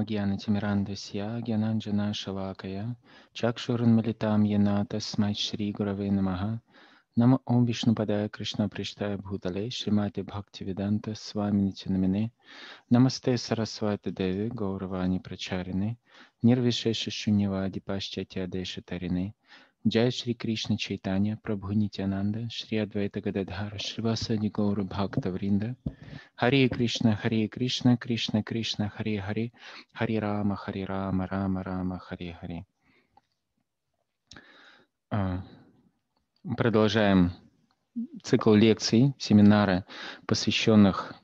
Рамагьяна Тимирандасья Гьянанджана Шавакая Чакшуран Малитам Яната Смай Шри Гураве Намаха Нама Ом Вишнупадая Кришна Приштая Бхутале Шримати Бхакти Виданта Свами Нитинамине Намасте Сарасвати Деви Гауравани Прачарины Нирвишеши Шуньева Дипашчатя Дешатарины Тарины Jai Shri Krishna Chaitanya, Prabhu Nityananda, Shri Advaita Gadadhara, Srivasadi Gaura Bhakta Vrinda, Hare Krishna, Hare Krishna, Krishna Krishna, Hare Hare, Hare Rama, Hare Rama, Rama Rama, Hare Hare. Продолжаем цикл лекций, семинара, посвященных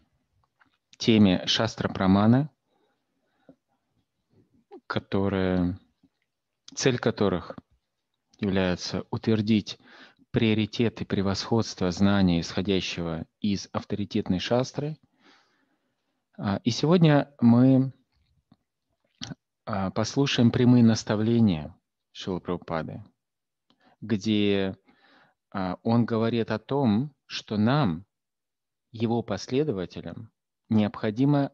теме Шастра Прамана, которая, цель которых – является утвердить приоритеты превосходства знания, исходящего из авторитетной шастры. А, и сегодня мы а, послушаем прямые наставления Шилы Прабхупады, где а, он говорит о том, что нам, его последователям, необходимо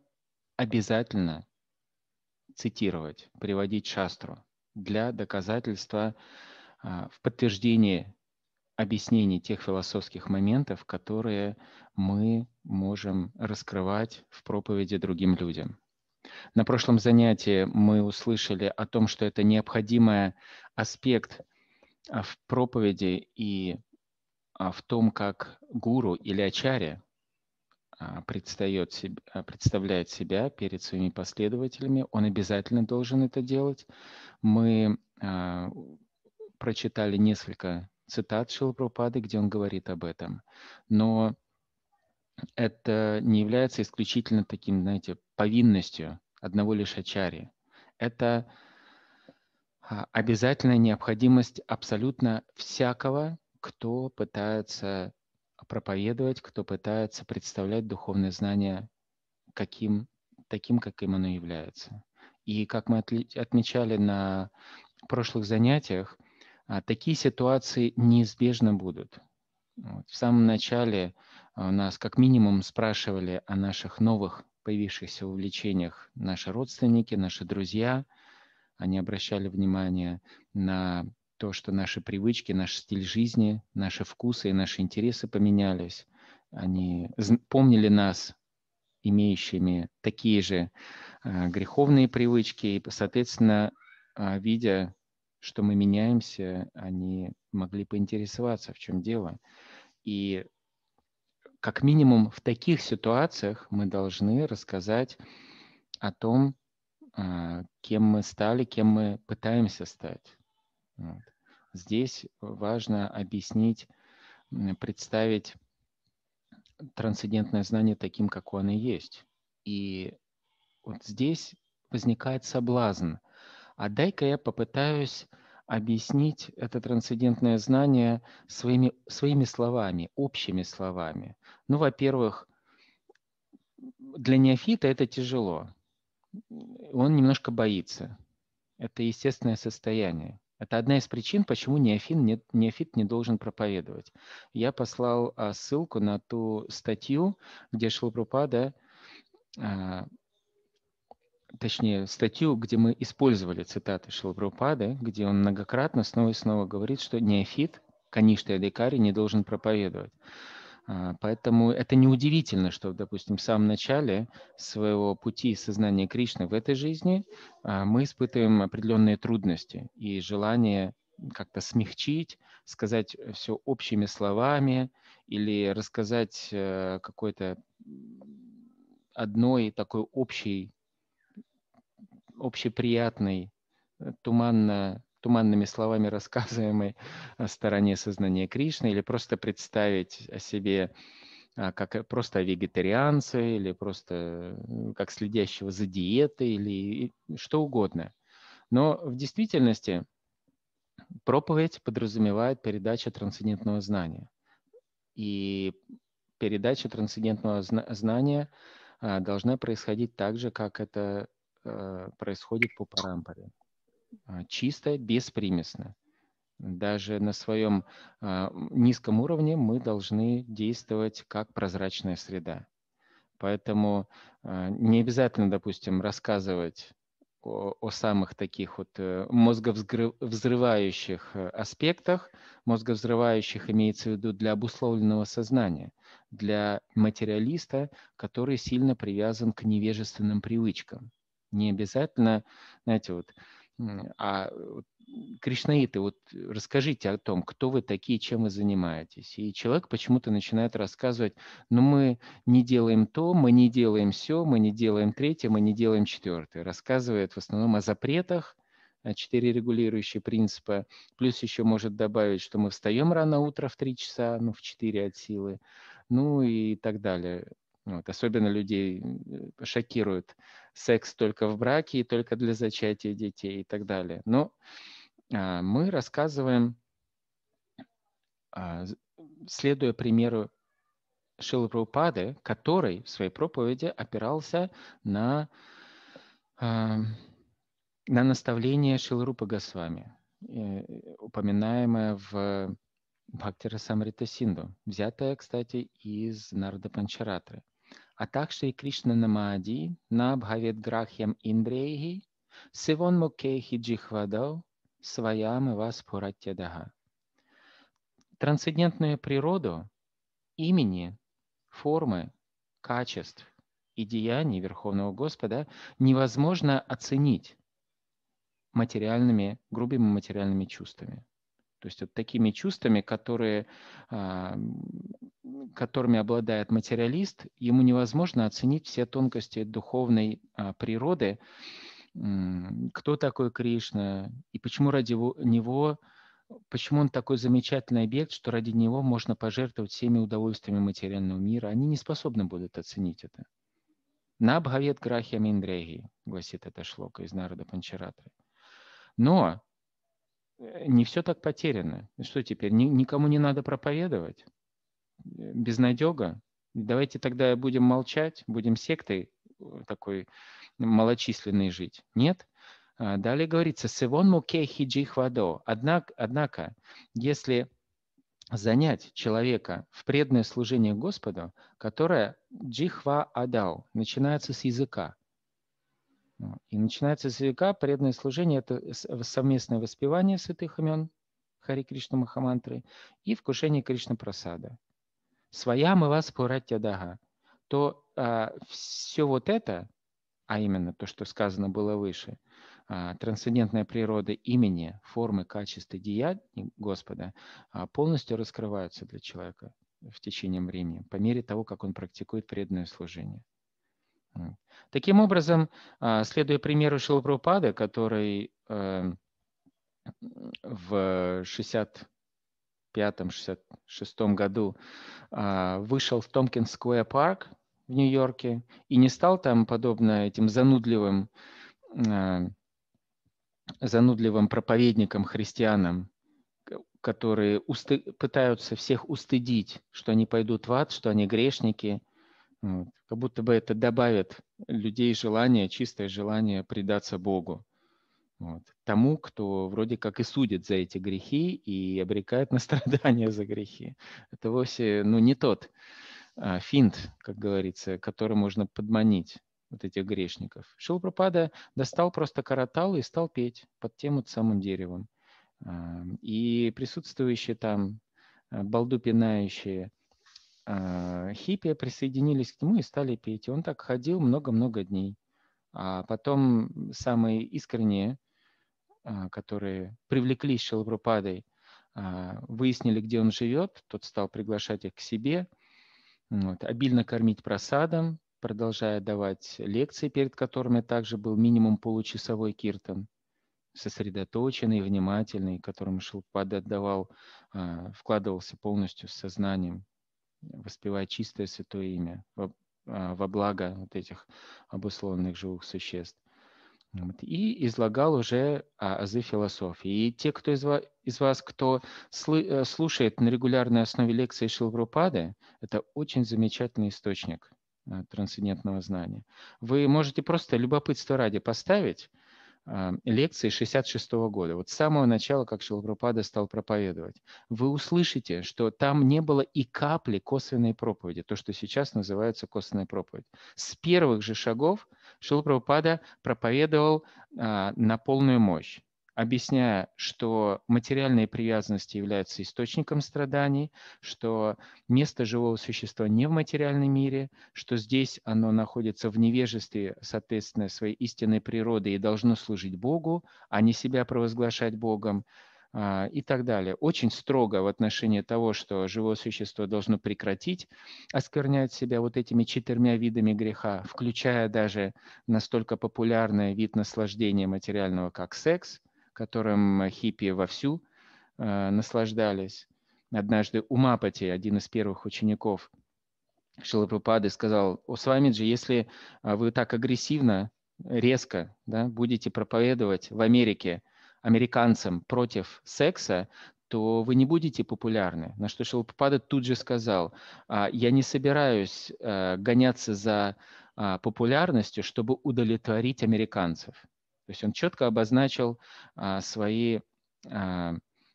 обязательно цитировать, приводить шастру для доказательства а, в подтверждение объяснений тех философских моментов, которые мы можем раскрывать в проповеди другим людям. На прошлом занятии мы услышали о том, что это необходимый аспект а, в проповеди и а, в том, как гуру или ачаря представляет себя перед своими последователями, он обязательно должен это делать. Мы прочитали несколько цитат Шилпрупады, где он говорит об этом. Но это не является исключительно таким, знаете, повинностью одного лишь ачари. Это а, обязательная необходимость абсолютно всякого, кто пытается проповедовать, кто пытается представлять духовное знание каким, таким, каким оно является. И как мы отмечали на прошлых занятиях, а Такие ситуации неизбежно будут. Вот. В самом начале а, нас как минимум спрашивали о наших новых появившихся увлечениях наши родственники, наши друзья. Они обращали внимание на то, что наши привычки, наш стиль жизни, наши вкусы и наши интересы поменялись. Они помнили нас, имеющими такие же а, греховные привычки, и, соответственно, а, видя что мы меняемся, они могли поинтересоваться, в чем дело. И как минимум в таких ситуациях мы должны рассказать о том, а, кем мы стали, кем мы пытаемся стать. Вот. Здесь важно объяснить, представить трансцендентное знание таким, какое оно есть. И вот здесь возникает соблазн – а дай-ка я попытаюсь объяснить это трансцендентное знание своими, своими словами, общими словами. Ну, во-первых, для неофита это тяжело. Он немножко боится. Это естественное состояние. Это одна из причин, почему неофит не, неофит не должен проповедовать. Я послал а, ссылку на ту статью, где Шилпрупада а, точнее, статью, где мы использовали цитаты Шилпрапады, где он многократно снова и снова говорит, что неофит, каништа адикари, не должен проповедовать. А, поэтому это неудивительно, что, допустим, в самом начале своего пути сознания Кришны в этой жизни а, мы испытываем определенные трудности и желание как-то смягчить, сказать все общими словами или рассказать э, какой-то одной такой общей общеприятной, э, туманно, туманными словами рассказываемой о э, стороне сознания Кришны или просто представить о себе а, как э, просто вегетарианца или просто как следящего за диетой или что угодно. Но в действительности проповедь подразумевает передача трансцендентного знания. И передача трансцендентного знания а, должна происходить так же, как это Э, происходит по парампоре. Э, Чисто, беспримесно. Даже на своем э, низком уровне мы должны действовать как прозрачная среда. Поэтому не обязательно, допустим, рассказывать о, о самых таких вот мозговзрывающих аспектах. Мозговзрывающих имеется в виду для обусловленного сознания, для материалиста, который сильно привязан к невежественным привычкам. Не обязательно, знаете, вот, а Кришнаиты, вот расскажите о том, кто вы такие, чем вы занимаетесь. И человек почему-то начинает рассказывать, ну мы не делаем то, мы не делаем все, мы не делаем третье, мы не делаем четвертое. Рассказывает в основном о запретах, четыре регулирующие принципа. Плюс еще может добавить, что мы встаем рано утро в три часа, ну, в четыре от силы, ну и так далее. Вот, особенно людей шокирует секс только в браке и только для зачатия детей и так далее. Но а, мы рассказываем, а, следуя примеру Шилы который в своей проповеди опирался на, а, на наставление Шилрупа Госвами, э, упоминаемое в Бхактира Самрита Синду, взятое, кстати, из Нарда Панчаратры а также и Кришна Намади, Набхавет Грахьям Индрейхи, Сивон Мукейхи Джихвадав, Сваям Вас Пураттядага. Трансцендентную природу имени, формы, качеств и деяний Верховного Господа невозможно оценить материальными, грубыми материальными чувствами. То есть вот такими чувствами, которые а, которыми обладает материалист, ему невозможно оценить все тонкости духовной а, природы, кто такой Кришна и почему ради него, почему он такой замечательный объект, что ради него можно пожертвовать всеми удовольствиями материального мира. Они не способны будут оценить это. Набхавет Грахи Аминдреги, гласит эта шлока из народа Панчаратры. Но э, не все так потеряно. Что теперь, никому не надо проповедовать? безнадега. Давайте тогда будем молчать, будем сектой э, такой малочисленной жить. Нет. А, далее говорится, «Севон муке хиджи хвадо». Однако, однако, если занять человека в предное служение Господу, которое джихва адал, начинается с языка. Ну, и начинается с языка предное служение, это совместное воспевание святых имен Хари Кришна Махамантры и вкушение Кришна Прасада. Своя мы вас спуратья дага, то а, все вот это, а именно то, что сказано было выше, а, трансцендентная природа имени, формы, качества деяний Господа а, полностью раскрываются для человека в течение времени, по мере того, как он практикует преданное служение. Таким образом, а, следуя примеру Шилпрупада, который эм, в 60 65-66 году а, вышел в Томпкинс Сквер Парк в Нью-Йорке и не стал там, подобно этим занудливым, а, занудливым проповедникам-христианам, которые усты... пытаются всех устыдить, что они пойдут в ад, что они грешники. Вот. Как будто бы это добавит людей желание, чистое желание предаться Богу. Вот. Тому, кто вроде как и судит за эти грехи и обрекает на страдания за грехи. Это вовсе ну, не тот а, финт, как говорится, который можно подманить вот этих грешников. Шилпрапада достал просто каратал и стал петь под тем вот самым деревом. А, и присутствующие там а, балду пинающие а, хиппи присоединились к нему и стали петь. И он так ходил много-много дней. А потом самые искренние – а, которые привлекли Шилапрападой, а, выяснили, где он живет, тот стал приглашать их к себе, вот, обильно кормить просадом, продолжая давать лекции, перед которыми также был минимум получасовой киртан, сосредоточенный, внимательный, которому Шилпада отдавал, а, вкладывался полностью с сознанием, воспевая чистое святое имя во благо вот этих обусловленных живых существ. И излагал уже а, азы философии. И те, кто из вас, из вас кто э, слушает на регулярной основе лекции Шилврупады, это очень замечательный источник э, трансцендентного знания. Вы можете просто любопытство ради поставить а, лекции 66 года, вот с самого начала, как Шилапрапада стал проповедовать, вы услышите, что там не было и капли косвенной проповеди, то, что сейчас называется косвенной проповедь. С первых же шагов – Шила Прабхупада проповедовал а, на полную мощь, объясняя, что материальные привязанности являются источником страданий, что место живого существа не в материальном мире, что здесь оно находится в невежестве, соответственно, своей истинной природы и должно служить Богу, а не себя провозглашать Богом, а, и так далее. Очень строго в отношении того, что живое существо должно прекратить осквернять себя вот этими четырьмя видами греха, включая даже настолько популярный вид наслаждения материального, как секс, которым хиппи вовсю а, наслаждались. Однажды Умапати, один из первых учеников Шилапрапады, сказал, «О, с вами же, если а, вы так агрессивно резко да, будете проповедовать в Америке американцам против секса, то вы не будете популярны. На что Шилпапада тут же сказал, «А, я не собираюсь э, гоняться за а, популярностью, чтобы удовлетворить американцев. То есть он четко обозначил а, свои,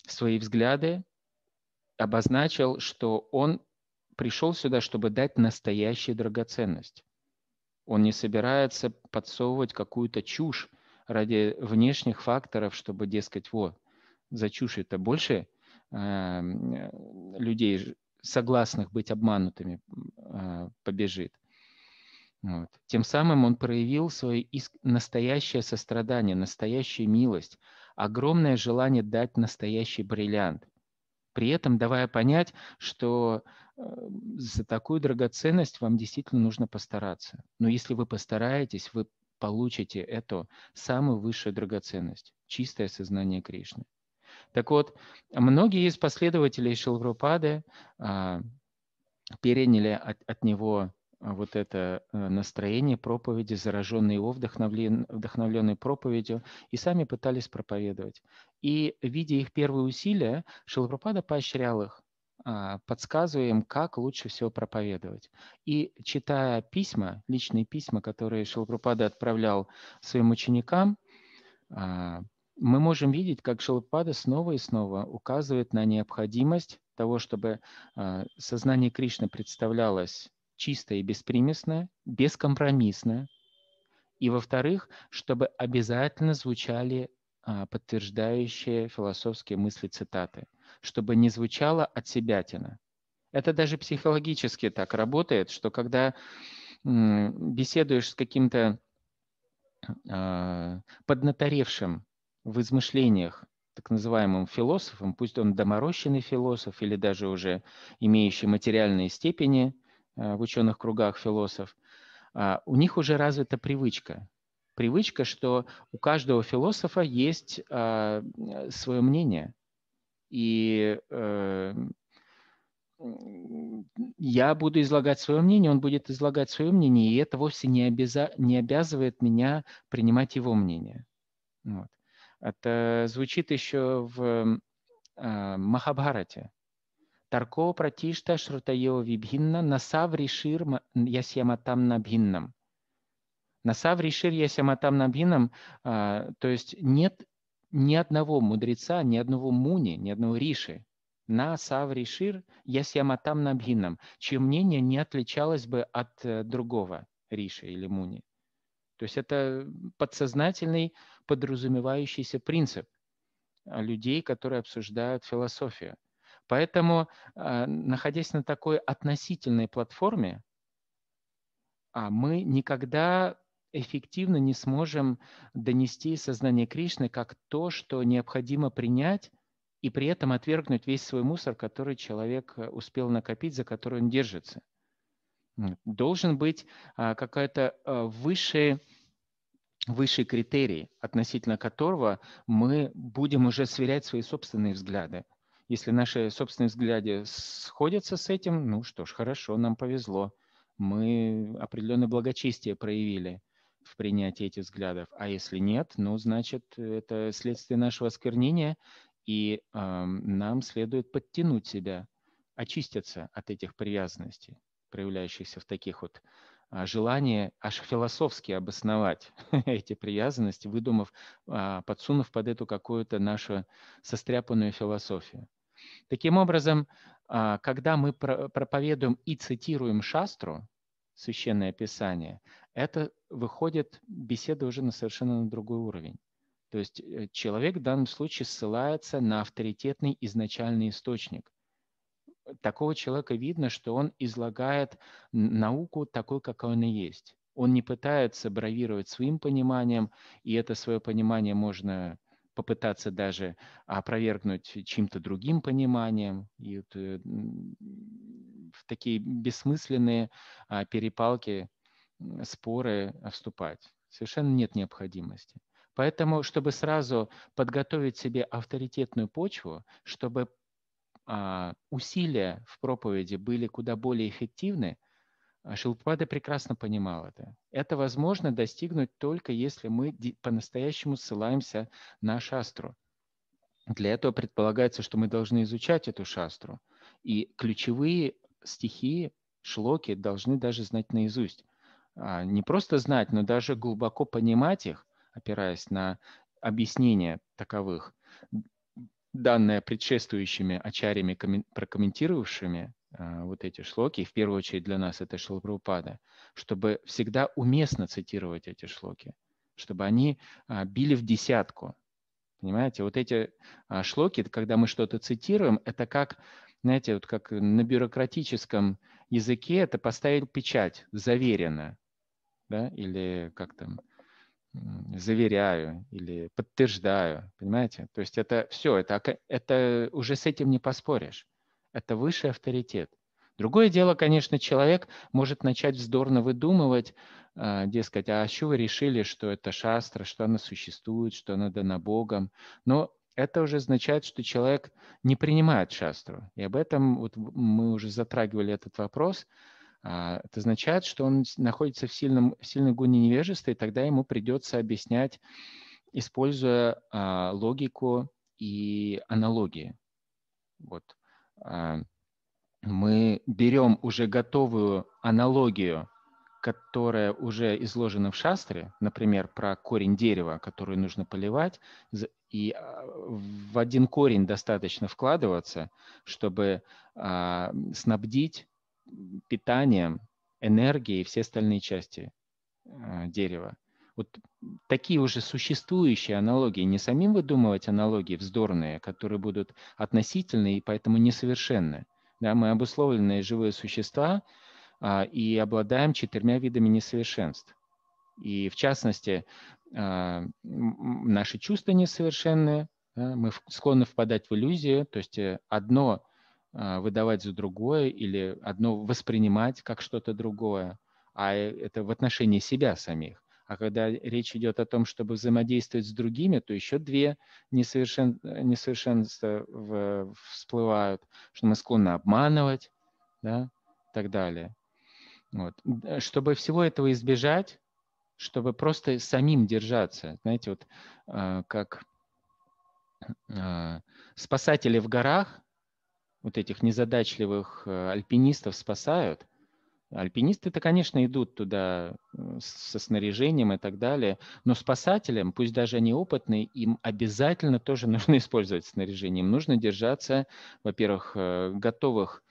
свои взгляды, обозначил, что он пришел сюда, чтобы дать настоящую драгоценность. Он не собирается подсовывать какую-то чушь ради внешних факторов, чтобы, дескать, вот, за чушь это больше э, людей, согласных быть обманутыми, э, побежит. Вот. Тем самым он проявил свое иск... настоящее сострадание, настоящую милость, огромное желание дать настоящий бриллиант, при этом давая понять, что э, за такую драгоценность вам действительно нужно постараться. Но если вы постараетесь, вы получите эту самую высшую драгоценность – чистое сознание Кришны. Так вот, многие из последователей Шилврупады а, переняли от, от него а, вот это э, настроение проповеди, зараженные его вдохновлен, вдохновленной проповедью, и сами пытались проповедовать. И, видя их первые усилия, Шилапрапада поощрял их. А, подсказываем, как лучше всего проповедовать. И читая письма, личные письма, которые Шилпрапада отправлял своим ученикам, а, мы можем видеть, как Шилпада снова и снова указывает на необходимость того, чтобы а, сознание Кришны представлялось чистое, и беспримесно, бескомпромиссно. И, во-вторых, чтобы обязательно звучали подтверждающие философские мысли цитаты – чтобы не звучало от себятина. Это даже психологически так работает, что когда беседуешь с каким-то э, поднаторевшим в измышлениях так называемым философом, пусть он доморощенный философ или даже уже имеющий материальные степени э, в ученых кругах философ, э, у них уже развита привычка. Привычка, что у каждого философа есть свое мнение – и э, я буду излагать свое мнение, он будет излагать свое мнение, и это вовсе не, обяза... не обязывает меня принимать его мнение. Вот. Это звучит еще в э, Махабхарате. Тарко пратишта шрутаео вибхинна насав решир ясьяматам набхиннам. Насав решир ясьяматам набхиннам, а, то есть нет ни одного мудреца, ни одного муни, ни одного риши на саври шир ясьяматам набхинам, чье мнение не отличалось бы от э, другого риши или муни. То есть это подсознательный подразумевающийся принцип э, людей, которые обсуждают философию. Поэтому, э, находясь на такой относительной платформе, а мы никогда эффективно не сможем донести сознание Кришны как то, что необходимо принять и при этом отвергнуть весь свой мусор, который человек э, успел накопить, за который он держится. Должен быть а, какой-то а, высший, высший критерий, относительно которого мы будем уже сверять свои собственные взгляды. Если наши собственные взгляды сходятся с этим, ну что ж, хорошо, нам повезло. Мы определенное благочестие проявили в принятии этих взглядов. А если нет, ну, значит, это следствие нашего осквернения, и э, нам следует подтянуть себя, очиститься от этих привязанностей, проявляющихся в таких вот э, а, желании аж философски обосновать эти привязанности, выдумав, э, подсунув под эту какую-то нашу состряпанную философию. Таким образом, э, когда мы про проповедуем и цитируем шастру, священное писание, это выходит беседа уже на совершенно на другой уровень. То есть э, человек в данном случае ссылается на авторитетный изначальный источник. Такого человека видно, что он излагает науку такой, какой она есть. Он не пытается бравировать своим пониманием, и это свое понимание можно попытаться даже опровергнуть чем-то другим пониманием. И вот э, в такие бессмысленные а, перепалки споры э, вступать. Совершенно нет необходимости. Поэтому, чтобы сразу подготовить себе авторитетную почву, чтобы а, усилия в проповеди были куда более эффективны, а, Шилпада прекрасно понимал это. Это возможно достигнуть только если мы по-настоящему ссылаемся на шастру. Для этого предполагается, что мы должны изучать эту шастру. И ключевые стихи, шлоки должны даже знать наизусть. А, не просто знать, но даже глубоко понимать их, опираясь на объяснения таковых, данное предшествующими ачарями, прокомментировавшими а, вот эти шлоки, и в первую очередь для нас это Шилапрапада, чтобы всегда уместно цитировать эти шлоки, чтобы они а, били в десятку. Понимаете, вот эти шлоки, когда мы что-то цитируем, это как, знаете, вот как на бюрократическом языке, это поставить печать, заверено да, или как там, заверяю или подтверждаю, понимаете? То есть это все, это, это уже с этим не поспоришь. Это высший авторитет. Другое дело, конечно, человек может начать вздорно выдумывать, а, дескать, а еще вы решили, что это шастра, что она существует, что она дана Богом. Но это уже означает, что человек не принимает шастру. И об этом вот мы уже затрагивали этот вопрос – а, это означает, что он находится в, сильном, в сильной гуне невежества, и тогда ему придется объяснять, используя а, логику и аналогии. Вот. А, мы берем уже готовую аналогию, которая уже изложена в шастре, например, про корень дерева, который нужно поливать, и в один корень достаточно вкладываться, чтобы снабдить питанием, энергией все остальные части э, дерева. Вот такие уже существующие аналогии, не самим выдумывать аналогии вздорные, которые будут относительны и поэтому несовершенны. Да, мы обусловленные живые существа а, и обладаем четырьмя видами несовершенств. И в частности, а, наши чувства несовершенны, да, мы склонны впадать в иллюзию, то есть э, одно а, выдавать за другое или одно воспринимать как что-то другое, а это в отношении себя самих. А когда речь идет о том, чтобы взаимодействовать с другими, то еще две несовершен... несовершенства в... всплывают, что мы склонны обманывать да, и так далее. Вот. Чтобы всего этого избежать, чтобы просто самим держаться, знаете, вот э, как э, спасатели в горах – вот этих незадачливых э, альпинистов спасают. Альпинисты-то, конечно, идут туда э, со снаряжением и так далее, но спасателям, пусть даже они опытные, им обязательно тоже нужно использовать снаряжение. Им нужно держаться, во-первых, э, готовых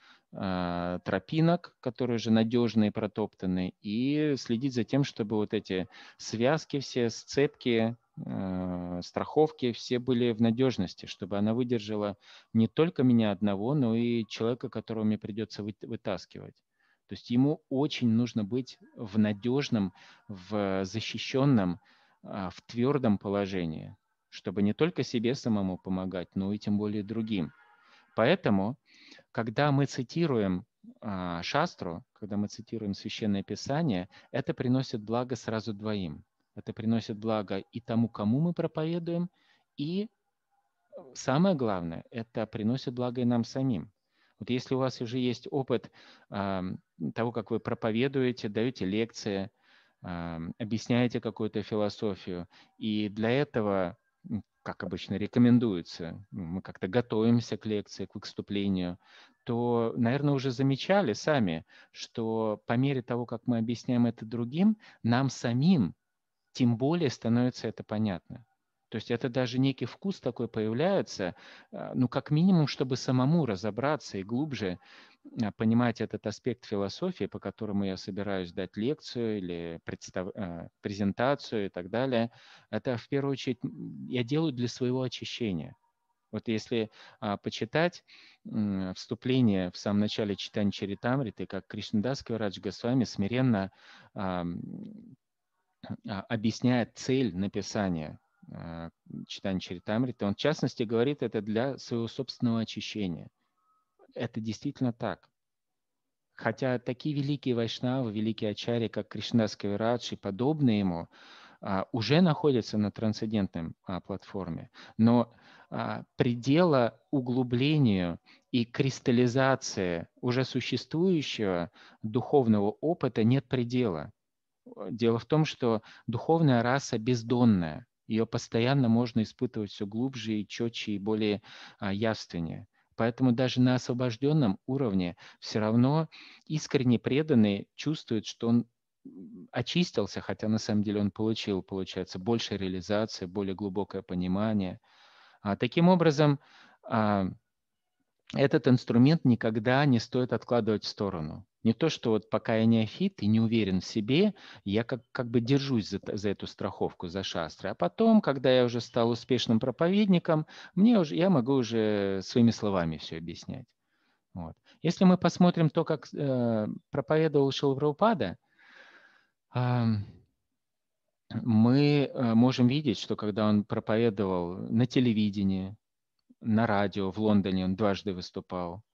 тропинок, которые уже надежные, протоптаны, и следить за тем, чтобы вот эти связки все, сцепки Э, страховки все были в надежности, чтобы она выдержала не только меня одного, но и человека, которого мне придется вытаскивать. То есть ему очень нужно быть в надежном, в защищенном, а, в твердом положении, чтобы не только себе самому помогать, но и тем более другим. Поэтому, когда мы цитируем а, шастру, когда мы цитируем священное писание, это приносит благо сразу двоим – это приносит благо и тому, кому мы проповедуем, и э, самое главное, это приносит благо и нам самим. Вот если у вас уже есть опыт э, того, как вы проповедуете, даете лекции, э, объясняете какую-то философию, и для этого, как обычно рекомендуется, ну, мы как-то готовимся к лекции, к выступлению, то, наверное, уже замечали сами, что по мере того, как мы объясняем это другим, нам самим тем более становится это понятно. То есть это даже некий вкус такой появляется, а, ну, как минимум, чтобы самому разобраться и глубже а, понимать этот аспект философии, по которому я собираюсь дать лекцию или представ... А, презентацию и так далее. Это в первую очередь я делаю для своего очищения. Вот если а, почитать м, вступление в самом начале читания Чаритамриты, как Кришнадас Кварадж Госвами смиренно а, а, объясняет цель написания а, читания Чаритамриты. Он, в частности, говорит это для своего собственного очищения. Это действительно так. Хотя такие великие вайшнавы, великие ачари, как Кришнас Кавирадж и подобные ему, а, уже находятся на трансцендентной платформе. Но предела углублению и кристаллизации уже существующего духовного опыта нет предела. Э, дело в том, что духовная раса бездонная. Ее постоянно можно испытывать все глубже и четче и более а, явственнее. Поэтому даже на освобожденном уровне все равно искренне преданный чувствует, что он очистился, хотя на самом деле он получил, получается, больше реализации, более глубокое понимание. А, таким образом, а, этот инструмент никогда не стоит откладывать в сторону. Не то, что вот пока я неофит и не уверен в себе, я как, как бы держусь за, за эту страховку, за шастры. А потом, когда я уже стал успешным проповедником, мне уже, я могу уже своими словами все объяснять. Вот. Если мы посмотрим то, как э, проповедовал Шилвраупада, э, мы можем видеть, что когда он проповедовал на телевидении, на радио в Лондоне, он дважды выступал,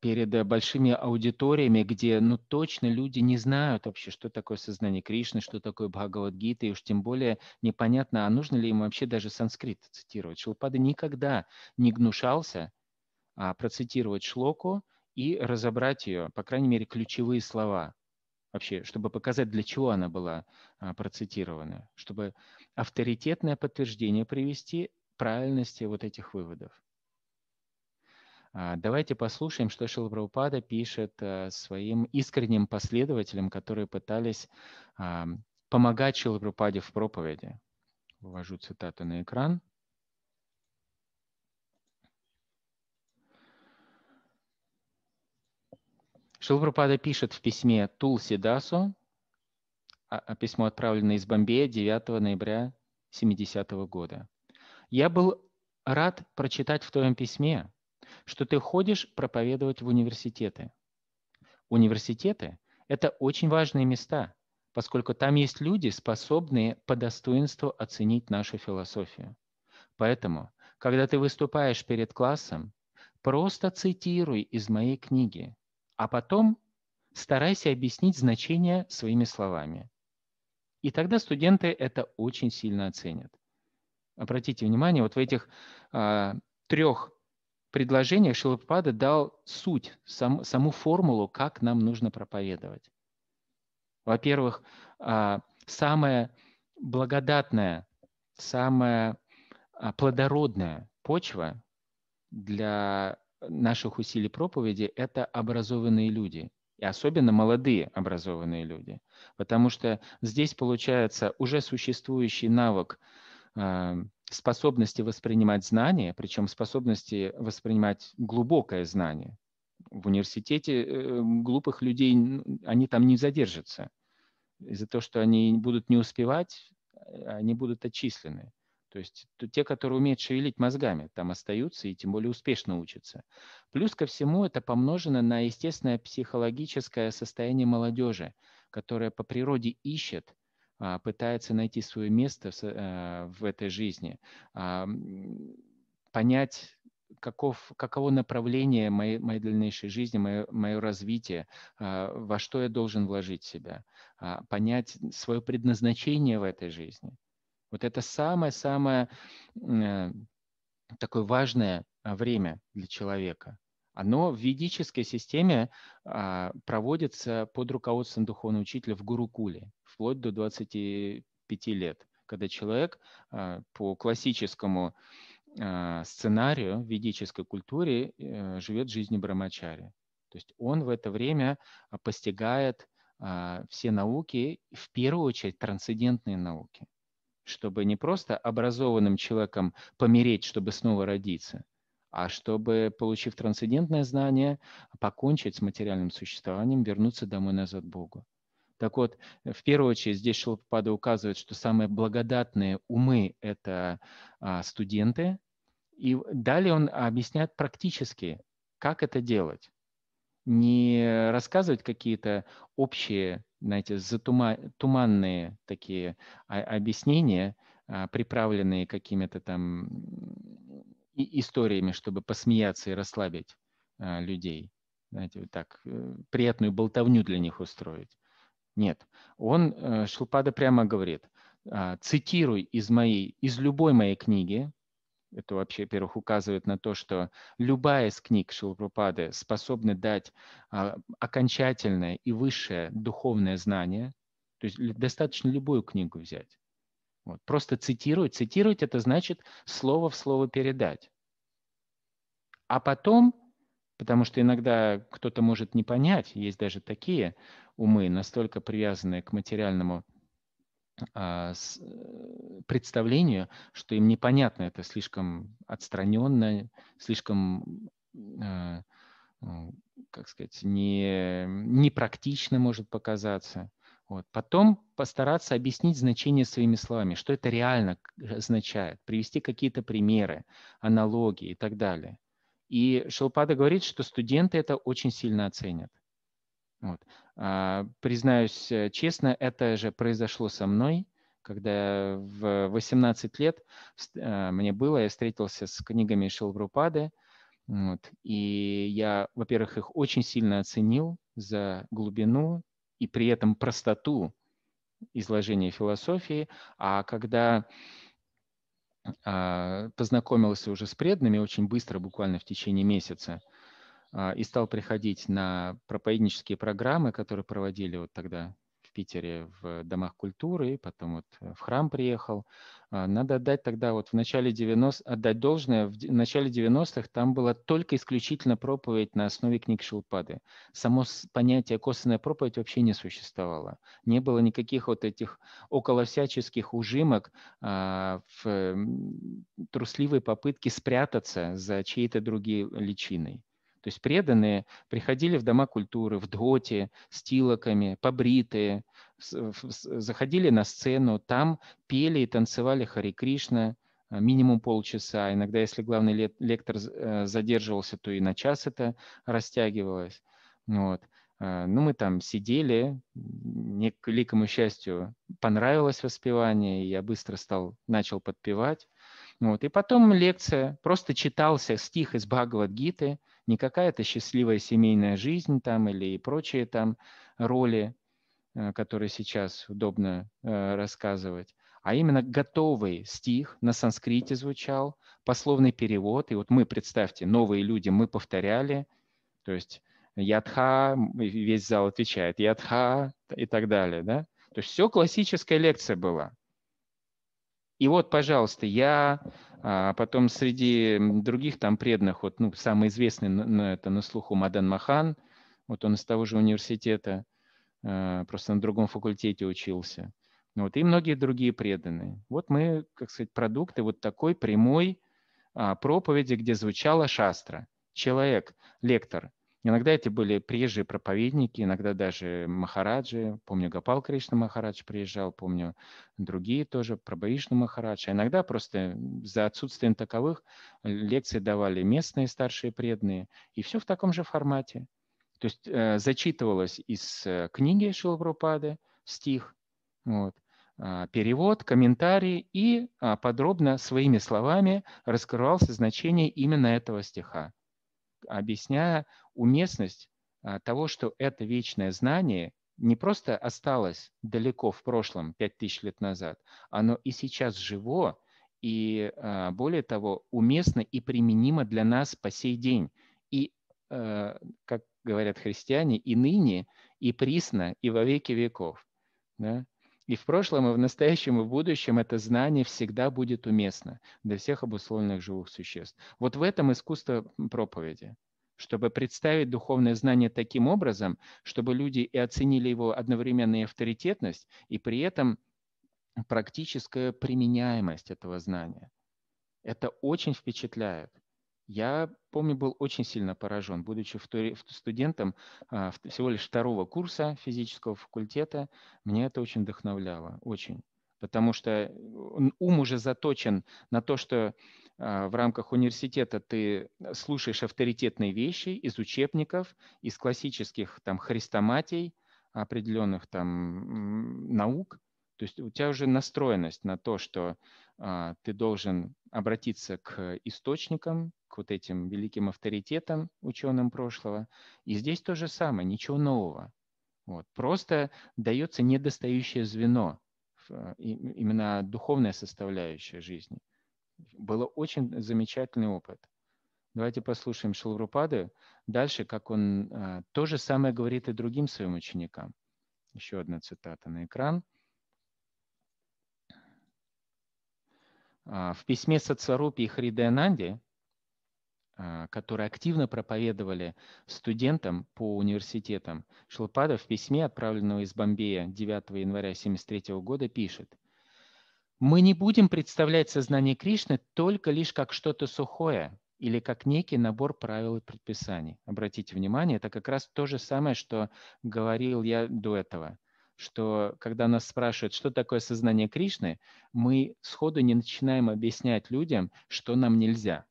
перед э, большими аудиториями, где ну, точно люди не знают вообще, что такое сознание Кришны, что такое Бхагавадгита, и уж тем более непонятно, а нужно ли им вообще даже санскрит цитировать. Шилпада никогда не гнушался а, процитировать шлоку и разобрать ее, по крайней мере, ключевые слова вообще, чтобы показать, для чего она была а, процитирована, чтобы авторитетное подтверждение привести правильности вот этих выводов. А, давайте послушаем, что Шила пишет э, своим искренним последователям, которые пытались а, помогать Шила в проповеди. Вывожу цитату на экран. Шилпрапада пишет в письме Тулси Дасу, а, письмо отправлено из Бомбея 9 ноября 70 года. «Я был рад прочитать в твоем письме, что ты ходишь проповедовать в университеты. Университеты – это очень важные места, поскольку там есть люди, способные по достоинству оценить нашу философию. Поэтому, когда ты выступаешь перед классом, просто цитируй из моей книги, а потом старайся объяснить значение своими словами. И тогда студенты это очень сильно оценят. Обратите внимание, вот в этих а, трех Предложение Шилопада дал суть, сам, саму формулу, как нам нужно проповедовать. Во-первых, а, самая благодатная, самая плодородная почва для наших усилий проповеди – это образованные люди, и особенно молодые образованные люди. Потому что здесь получается уже существующий навык – а, способности воспринимать знания, причем способности воспринимать глубокое знание. В университете э, глупых людей, они там не задержатся. Из-за того, что они будут не успевать, э, они будут отчислены. То есть те, которые умеют шевелить мозгами, там остаются и тем более успешно учатся. Плюс ко всему это помножено на естественное психологическое состояние молодежи, которое по природе ищет, а, пытается найти свое место в э, этой жизни, а, понять, каков, каково направление моей, моей дальнейшей жизни, мое, мое развитие, а, во что я должен вложить себя, понять свое предназначение в этой жизни. Вот это самое-самое э, такое важное время для человека – оно в ведической системе а, проводится под руководством духовного учителя в Гурукуле вплоть до 25 лет, когда человек а, по классическому а, сценарию в ведической культуре а, живет жизнью брамачари. То есть он в это время а, постигает а, все науки, в первую очередь трансцендентные науки, чтобы не просто образованным человеком помереть, чтобы снова родиться, а чтобы, получив трансцендентное знание, покончить с материальным существованием, вернуться домой назад Богу. Так вот, э, в первую очередь здесь Шилопада указывает, что самые благодатные умы – это а, студенты. И далее он объясняет практически, как это делать. Не рассказывать какие-то общие, знаете, затума, туманные такие а, объяснения, а, приправленные какими-то там и историями, чтобы посмеяться и расслабить э, людей. Знаете, вот так, э, приятную болтовню для них устроить. Нет, он, э, Шилпада прямо говорит, э, цитируй из моей, из любой моей книги, это вообще, во-первых, указывает на то, что любая из книг Шилпрапады способна дать а, окончательное и высшее духовное знание. То есть достаточно любую книгу взять. Вот, просто цитировать. Цитировать это значит слово в слово передать. А потом, потому что иногда кто-то может не понять, есть даже такие умы, настолько привязанные к материальному а, э, представлению, что им непонятно, это слишком отстраненно, слишком, э, э, как сказать, не, непрактично может показаться. Вот. Потом постараться объяснить значение своими словами, что это реально означает, привести какие-то примеры, аналогии и так далее. И Шелпада говорит, что студенты это очень сильно оценят. Вот. А, признаюсь э, честно, это же произошло со мной, когда в 18 лет э, мне было, я встретился с книгами Шелпады, вот. И я, во-первых, их очень сильно оценил за глубину, и при этом простоту изложения философии, а когда а, познакомился уже с преданными очень быстро, буквально в течение месяца, а, и стал приходить на проповеднические программы, которые проводили вот тогда в Питере в домах культуры, и потом вот э, в храм приехал. А, надо отдать тогда вот в начале 90 отдать должное, в начале 90-х там было только исключительно проповедь на основе книг Шилпады. Само понятие косвенная проповедь вообще не существовало. Не было никаких вот этих около всяческих ужимок а, в трусливой попытке спрятаться за чьей-то другие личиной. То есть преданные приходили в дома культуры, в дготе, с тилоками, побритые, заходили на сцену, там пели и танцевали Хари Кришна а, минимум полчаса. Иногда, если главный лектор э, задерживался, то и на час это растягивалось. Вот. А, ну, мы там сидели, мне, к великому счастью, понравилось воспевание, и я быстро стал, начал подпевать. Вот. И потом лекция, просто читался стих из Бхагавадгиты, не какая-то счастливая семейная жизнь там или и прочие там роли, э, которые сейчас удобно э, рассказывать, а именно готовый стих на санскрите звучал, пословный перевод. И вот мы, представьте, новые люди, мы повторяли, то есть ядха, весь зал отвечает, ядха и так далее. Да? То есть все классическая лекция была. И вот, пожалуйста, я а потом среди других там преданных, вот, ну, самый известный на, это на слуху Мадан Махан, вот он из того же университета, э, просто на другом факультете учился. Вот, и многие другие преданные. Вот мы, как сказать, продукты вот такой прямой а, проповеди, где звучала шастра. Человек, лектор, Иногда это были прежние проповедники, иногда даже Махараджи. Помню, Гапал Кришна Махарадж приезжал, помню, другие тоже, Прабаишна Махарадж. А иногда просто за отсутствием таковых лекции давали местные старшие преданные. И все в таком же формате. То есть э, зачитывалось из э, книги Шилапрупады стих, вот, а, перевод, комментарий и а, подробно своими словами раскрывался значение именно этого стиха объясняя уместность а, того, что это вечное знание не просто осталось далеко в прошлом, 5000 лет назад, оно и сейчас живо, и а, более того, уместно и применимо для нас по сей день. И, а, как говорят христиане, и ныне, и присно, и во веки веков. Да? И в прошлом, и в настоящем, и в будущем это знание всегда будет уместно для всех обусловленных живых существ. Вот в этом искусство проповеди чтобы представить духовное знание таким образом, чтобы люди и оценили его одновременно и авторитетность, и при этом практическая применяемость этого знания. Это очень впечатляет. Я, помню, был очень сильно поражен, будучи студентом а, всего лишь второго курса физического факультета. Мне это очень вдохновляло, очень. Потому что э, ум уже заточен на то, что а, в рамках университета ты слушаешь авторитетные вещи из учебников, из классических там хрестоматий, определенных там наук. То есть у тебя уже настроенность на то, что а, ты должен обратиться к источникам, к вот этим великим авторитетам, ученым прошлого. И здесь то же самое, ничего нового. Вот. Просто дается недостающее звено, э, именно духовная составляющая жизни. Было очень замечательный опыт. Давайте послушаем Шилрупады дальше, как он а, то же самое говорит и другим своим ученикам. Еще одна цитата на экран. А, в письме Сацарупи и Хридаянанди а, которые активно проповедовали студентам по университетам. Шелпадов в письме, отправленного из Бомбея 9 января 1973 года, пишет, «Мы не будем представлять сознание Кришны только лишь как что-то сухое, или как некий набор правил и предписаний. Обратите внимание, это как раз то же самое, что говорил я до этого, что когда нас спрашивают, что такое сознание Кришны, мы сходу не начинаем объяснять людям, что нам нельзя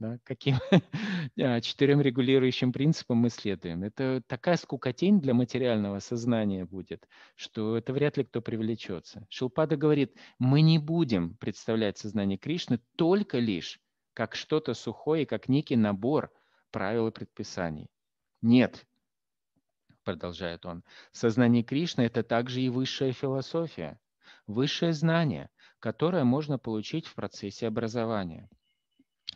да, каким а, четырем регулирующим принципам мы следуем. Это такая скукотень для материального сознания будет, что это вряд ли кто привлечется. Шилпада говорит, мы не будем представлять сознание Кришны только лишь как что-то сухое, как некий набор правил и предписаний. Нет, продолжает он, сознание Кришны – это также и высшая философия, высшее знание, которое можно получить в процессе образования –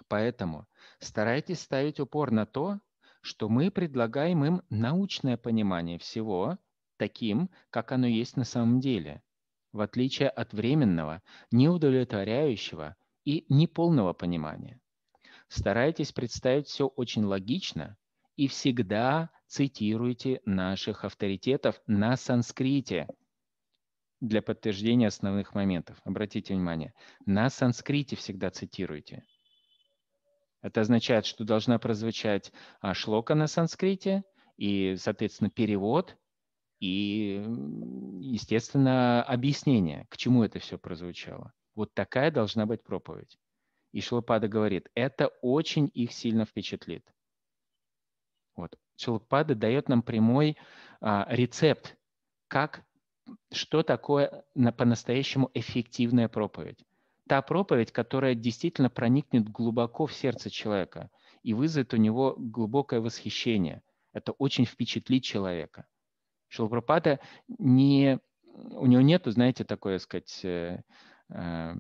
Поэтому старайтесь ставить упор на то, что мы предлагаем им научное понимание всего таким, как оно есть на самом деле, в отличие от временного, неудовлетворяющего и неполного понимания. Старайтесь представить все очень логично и всегда цитируйте наших авторитетов на санскрите для подтверждения основных моментов. Обратите внимание, на санскрите всегда цитируйте – это означает, что должна прозвучать а, шлока на санскрите и, соответственно, перевод и, естественно, объяснение, к чему это все прозвучало. Вот такая должна быть проповедь. И Шилупада говорит, это очень их сильно впечатлит. Вот. Шилупада дает нам прямой а, рецепт, как, что такое по-настоящему эффективная проповедь та проповедь, которая действительно проникнет глубоко в сердце человека и вызовет у него глубокое восхищение. Это очень впечатлит человека. Шилпрапада не... У него нету, знаете, такое, сказать, э, э,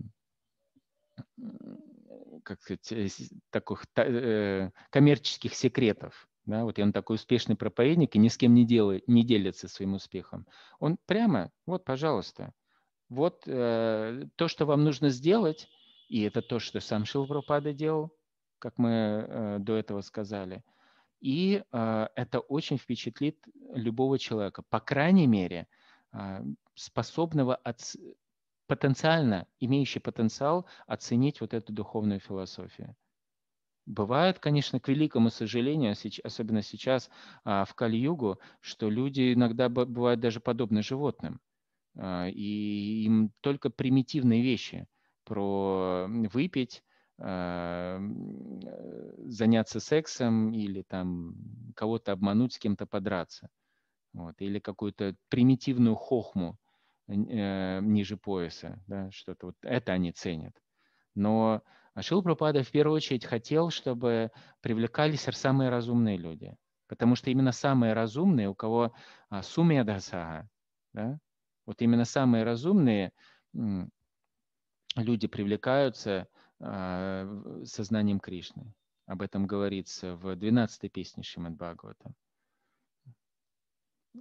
как сказать, э, таких э, коммерческих секретов. Да, вот и он такой успешный проповедник и ни с кем не, делает, не делится своим успехом. Он прямо, вот, пожалуйста, вот э, то, что вам нужно сделать, и это то, что сам Шилврупада делал, как мы э, до этого сказали. И э, это очень впечатлит любого человека, по крайней мере, э, способного от, потенциально, имеющий потенциал оценить вот эту духовную философию. Бывает, конечно, к великому сожалению, а особенно сейчас а, в Кали-Югу, что люди иногда бывают даже подобны животным. Э, и им только примитивные вещи про выпить, э, э, заняться сексом или там кого-то обмануть, с кем-то подраться. Вот, или какую-то примитивную хохму ниже пояса, да, что-то вот это они ценят. Но Ашил Пропада в первую очередь хотел, чтобы привлекались самые разумные люди, потому что именно самые разумные, у кого а, сумедасага, да, вот именно самые разумные люди привлекаются а, сознанием Кришны. Об этом говорится в 12-й песне Шримад Бхагавата.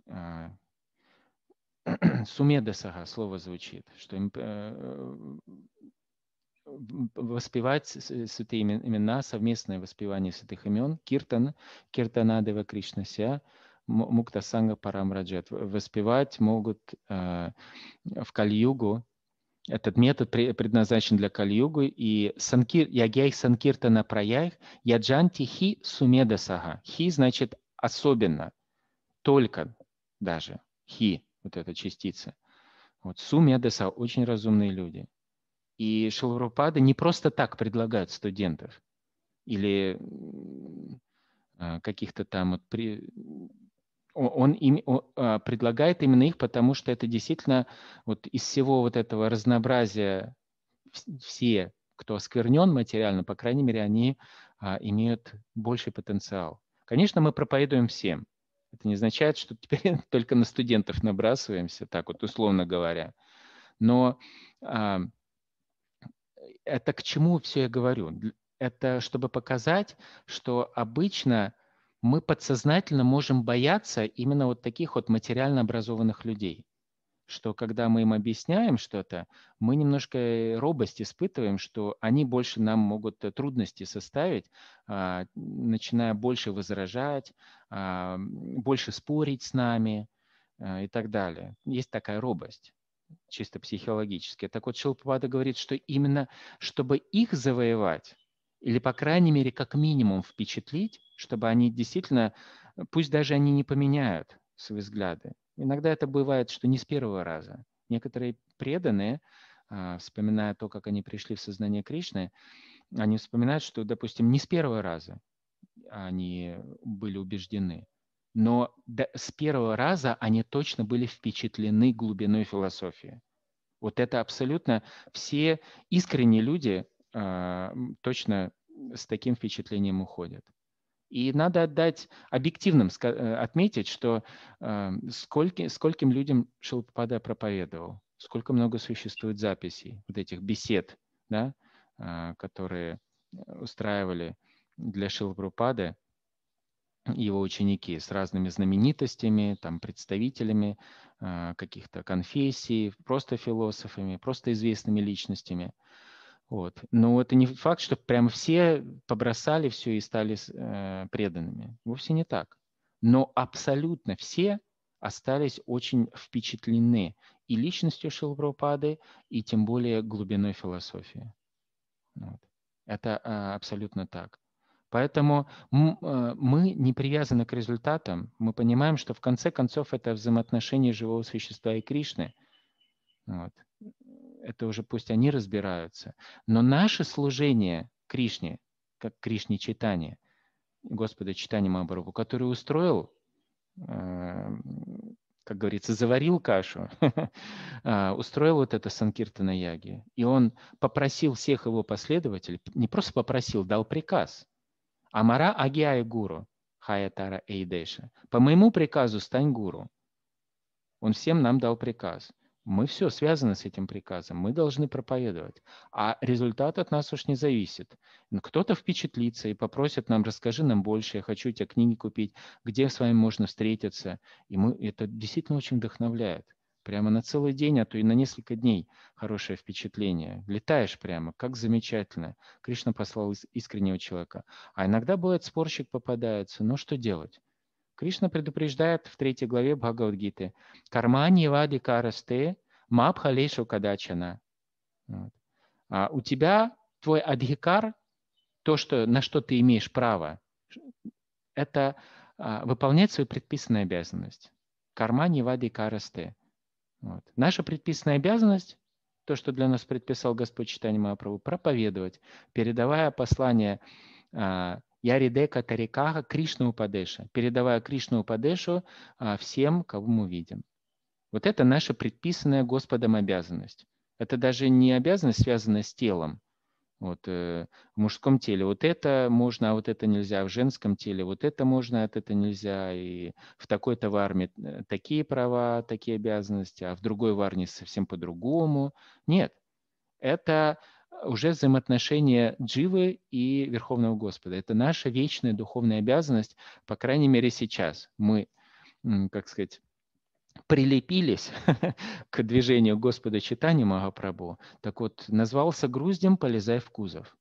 А, Сумедасага слово звучит, что им, э, воспевать святые имена, совместное воспевание святых имен, киртан, киртанадева Кришнася, Муктасанга санга парамраджет. Воспевать могут э, в кальюгу. Этот метод предназначен для кальюгу. И санкир, ягей санкиртана праяй, яджанти хи сумеда Хи значит особенно, только даже. Хи, вот эта частица. Вот сумедаса очень разумные люди. И Шилрупады не просто так предлагают студентов или э, каких-то там вот при, он им а, предлагает именно их, потому что это действительно вот из всего вот этого разнообразия все, кто осквернен материально, по крайней мере, они а, имеют больший потенциал. Конечно, мы проповедуем всем. Это не означает, что теперь только на студентов набрасываемся, так вот условно говоря. Но а, это к чему все я говорю? Это чтобы показать, что обычно мы подсознательно можем бояться именно вот таких вот материально образованных людей, что когда мы им объясняем что-то, мы немножко э, робость испытываем, что они больше нам могут э, трудности составить, а, начиная больше возражать, а, больше спорить с нами э, и так далее. Есть такая робость чисто психологически. Так вот Шилпапада говорит, что именно чтобы их завоевать, или, по крайней мере, как минимум впечатлить, чтобы они действительно, э, пусть даже они не поменяют свои взгляды. Иногда это бывает, что не с первого раза. Некоторые преданные, а, вспоминая то, как они пришли в сознание Кришны, они вспоминают, что, допустим, не с первого раза они были убеждены, но с первого раза они точно были впечатлены глубиной философии. Вот это абсолютно все искренние люди, а, точно с таким впечатлением уходят. И надо отдать объективным, э, отметить, что а, скольки, скольким людям Шилпада проповедовал, сколько много существует записей вот этих бесед, да, а, которые устраивали для Шилпрупады его ученики с разными знаменитостями, там, представителями каких-то конфессий, просто философами, просто известными личностями – вот. Но это не факт, что прямо все побросали все и стали э, преданными. Вовсе не так. Но абсолютно все остались очень впечатлены и личностью Шилпрапады, и тем более глубиной философии. Вот. Это а, абсолютно так. Поэтому э, мы не привязаны к результатам. Мы понимаем, что в конце концов это взаимоотношения живого существа и Кришны. Вот это уже пусть они разбираются. Но наше служение Кришне, как Кришне читание, Господа читание Мабарупу, который устроил, эм, как говорится, заварил кашу, э, устроил вот это санкирта на Яги. И он попросил всех его последователей, не просто попросил, дал приказ. Амара Агиая Гуру, Хаятара Эйдеша. По моему приказу стань гуру. Он всем нам дал приказ – мы все связаны с этим приказом, мы должны проповедовать. А результат от нас уж не зависит. Кто-то впечатлится и попросит нам, расскажи нам больше, я хочу у тебя книги купить, где с вами можно встретиться. И мы, это действительно очень вдохновляет. Прямо на целый день, а то и на несколько дней хорошее впечатление. Летаешь прямо, как замечательно. Кришна послал искреннего человека. А иногда бывает спорщик попадается, ну что делать? Кришна предупреждает в третьей главе Бхагавадгиты «Кармани вади карасте мабхалешу кадачана». Вот. А у тебя твой адхикар, то, что, на что ты имеешь право, это а, выполнять свою предписанную обязанность. Кармани вади карасте. Вот. Наша предписанная обязанность то, что для нас предписал Господь Читание Мапрабу, проповедовать, передавая послание а, Яридека тарикага Кришна Упадеша, передавая Кришну Упадешу а, всем, кого мы видим. Вот это наша предписанная Господом обязанность. Это даже не обязанность, связанная с телом, вот, э, в мужском теле вот это можно, а вот это нельзя, в женском теле вот это можно, а вот это нельзя, и в такой-то варме э, такие права, такие обязанности, а в другой варне совсем по-другому. Нет, это уже взаимоотношения Дживы и Верховного Господа. Это наша вечная духовная обязанность, по крайней мере сейчас. Мы, как сказать, прилепились к движению Господа Читания Магапрабху. Так вот, назвался груздем, полезай в кузов.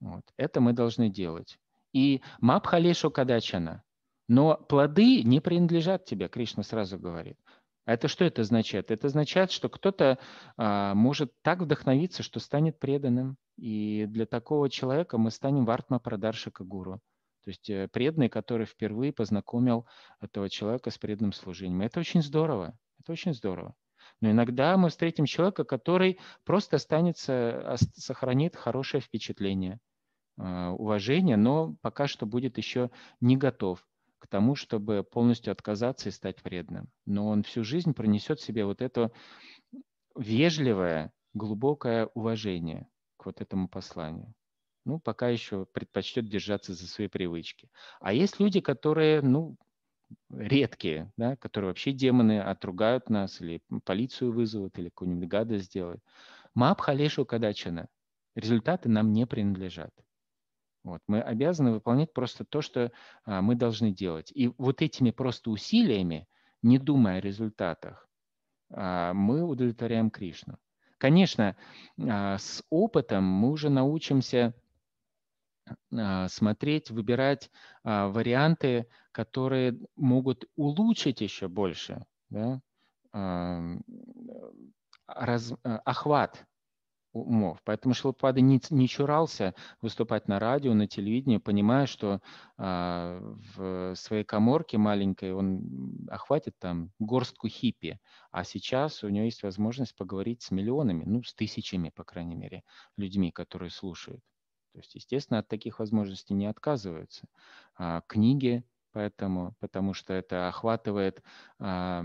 Вот. Это мы должны делать. И Мабхалешу Кадачана. Но плоды не принадлежат тебе, Кришна сразу говорит. А это что это означает? Это означает, что кто-то а, может так вдохновиться, что станет преданным. И для такого человека мы станем Вартма Прадаршика Гуру. То есть э, преданный, который впервые познакомил этого человека с преданным служением. Это очень здорово. Это очень здорово. Но иногда мы встретим человека, который просто останется, а, сохранит хорошее впечатление, а, уважение, но пока что будет еще не готов к тому, чтобы полностью отказаться и стать вредным. Но он всю жизнь пронесет себе вот это вежливое, глубокое уважение к вот этому посланию. Ну, пока еще предпочтет держаться за свои привычки. А есть люди, которые, ну, редкие, да, которые вообще демоны отругают нас или полицию вызовут, или какую-нибудь гадость сделают. Мап халешу кадачина. Результаты нам не принадлежат. Вот. Мы обязаны выполнять просто то, что а, мы должны делать. И вот этими просто усилиями, не думая о результатах, а, мы удовлетворяем Кришну. Конечно, а, с опытом мы уже научимся а, смотреть, выбирать а, варианты, которые могут улучшить еще больше да, раз, а, охват умов. Поэтому Шилпада не, не чурался выступать на радио, на телевидении, понимая, что а, в своей коморке маленькой он охватит там горстку хиппи, а сейчас у него есть возможность поговорить с миллионами, ну, с тысячами, по крайней мере, людьми, которые слушают. То есть, естественно, от таких возможностей не отказываются. А, книги, поэтому, потому что это охватывает а,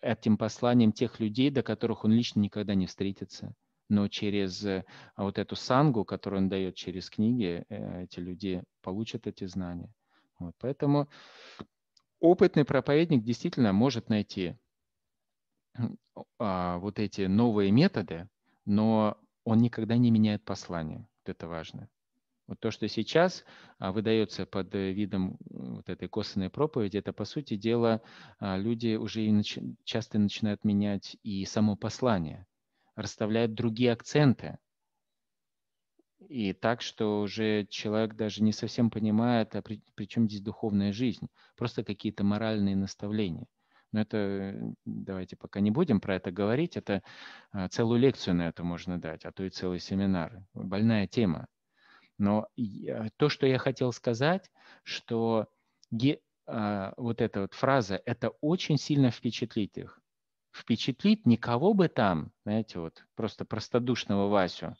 этим посланием тех людей, до которых он лично никогда не встретится но через э, вот эту сангу, которую он дает через книги, э, эти люди получат эти знания. Вот, поэтому опытный проповедник действительно может найти а, вот эти новые методы, но он никогда не меняет послание. Вот это важно. Вот то, что сейчас а, выдается под видом вот этой косвенной проповеди, это, по сути дела, а, люди уже часто начинают менять и само послание расставляют другие акценты. И так, что уже человек даже не совсем понимает, а при, при чем здесь духовная жизнь, просто какие-то моральные наставления. Но это давайте пока не будем про это говорить. Это а, целую лекцию на это можно дать, а то и целый семинар. Больная тема. Но а, то, что я хотел сказать, что а, вот эта вот фраза, это очень сильно впечатлит их впечатлит никого бы там, знаете, вот просто простодушного Васю,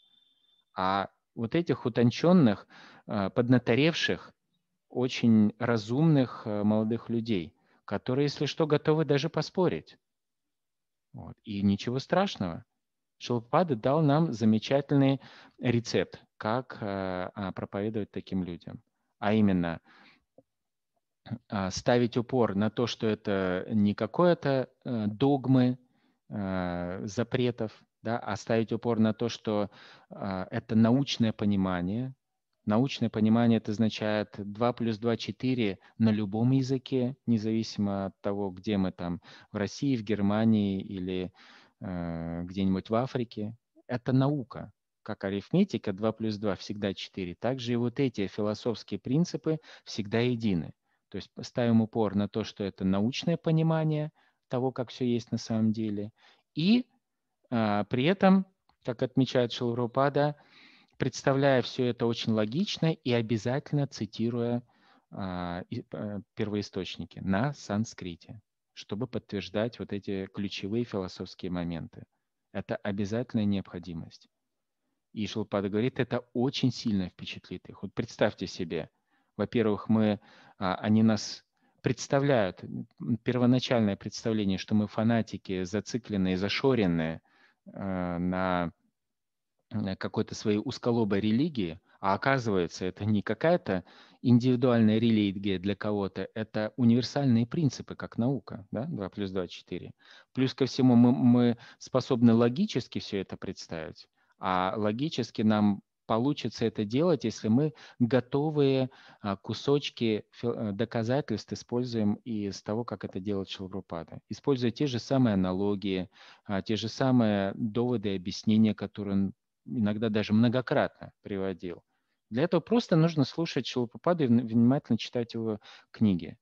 а вот этих утонченных, э, поднаторевших, очень разумных э, молодых людей, которые, если что, готовы даже поспорить. Вот. И ничего страшного. Шилпада дал нам замечательный рецепт, как э, а, проповедовать таким людям. А именно – а, ставить упор на то, что это не какое-то э, догмы э, запретов, да, а ставить упор на то, что а, это научное понимание. Научное понимание это означает 2 плюс 2 – 4 на любом языке, независимо от того, где мы там, в России, в Германии или э, где-нибудь в Африке. Это наука, как арифметика 2 плюс 2 всегда 4, также и вот эти философские принципы всегда едины. То есть ставим упор на то, что это научное понимание того, как все есть на самом деле. И а, при этом, как отмечает Шилрупада, представляя все это очень логично и обязательно цитируя а, и, а, первоисточники на санскрите, чтобы подтверждать вот эти ключевые философские моменты. Это обязательная необходимость. И Шилпада говорит, это очень сильно впечатлит их. Вот представьте себе – во-первых, мы, а, они нас представляют, первоначальное представление, что мы фанатики, зацикленные, зашоренные э, на какой-то своей узколобой религии, а оказывается, это не какая-то индивидуальная религия для кого-то, это универсальные принципы, как наука, да? 2 плюс 2, 4. Плюс ко всему мы, мы способны логически все это представить, а логически нам получится это делать, если мы готовые а, кусочки э, доказательств используем из того, как это делает Шилрупада. Используя те же самые аналогии, а, те же самые доводы и объяснения, которые он иногда даже многократно приводил. Для этого просто нужно слушать Шилупападу и внимательно читать его книги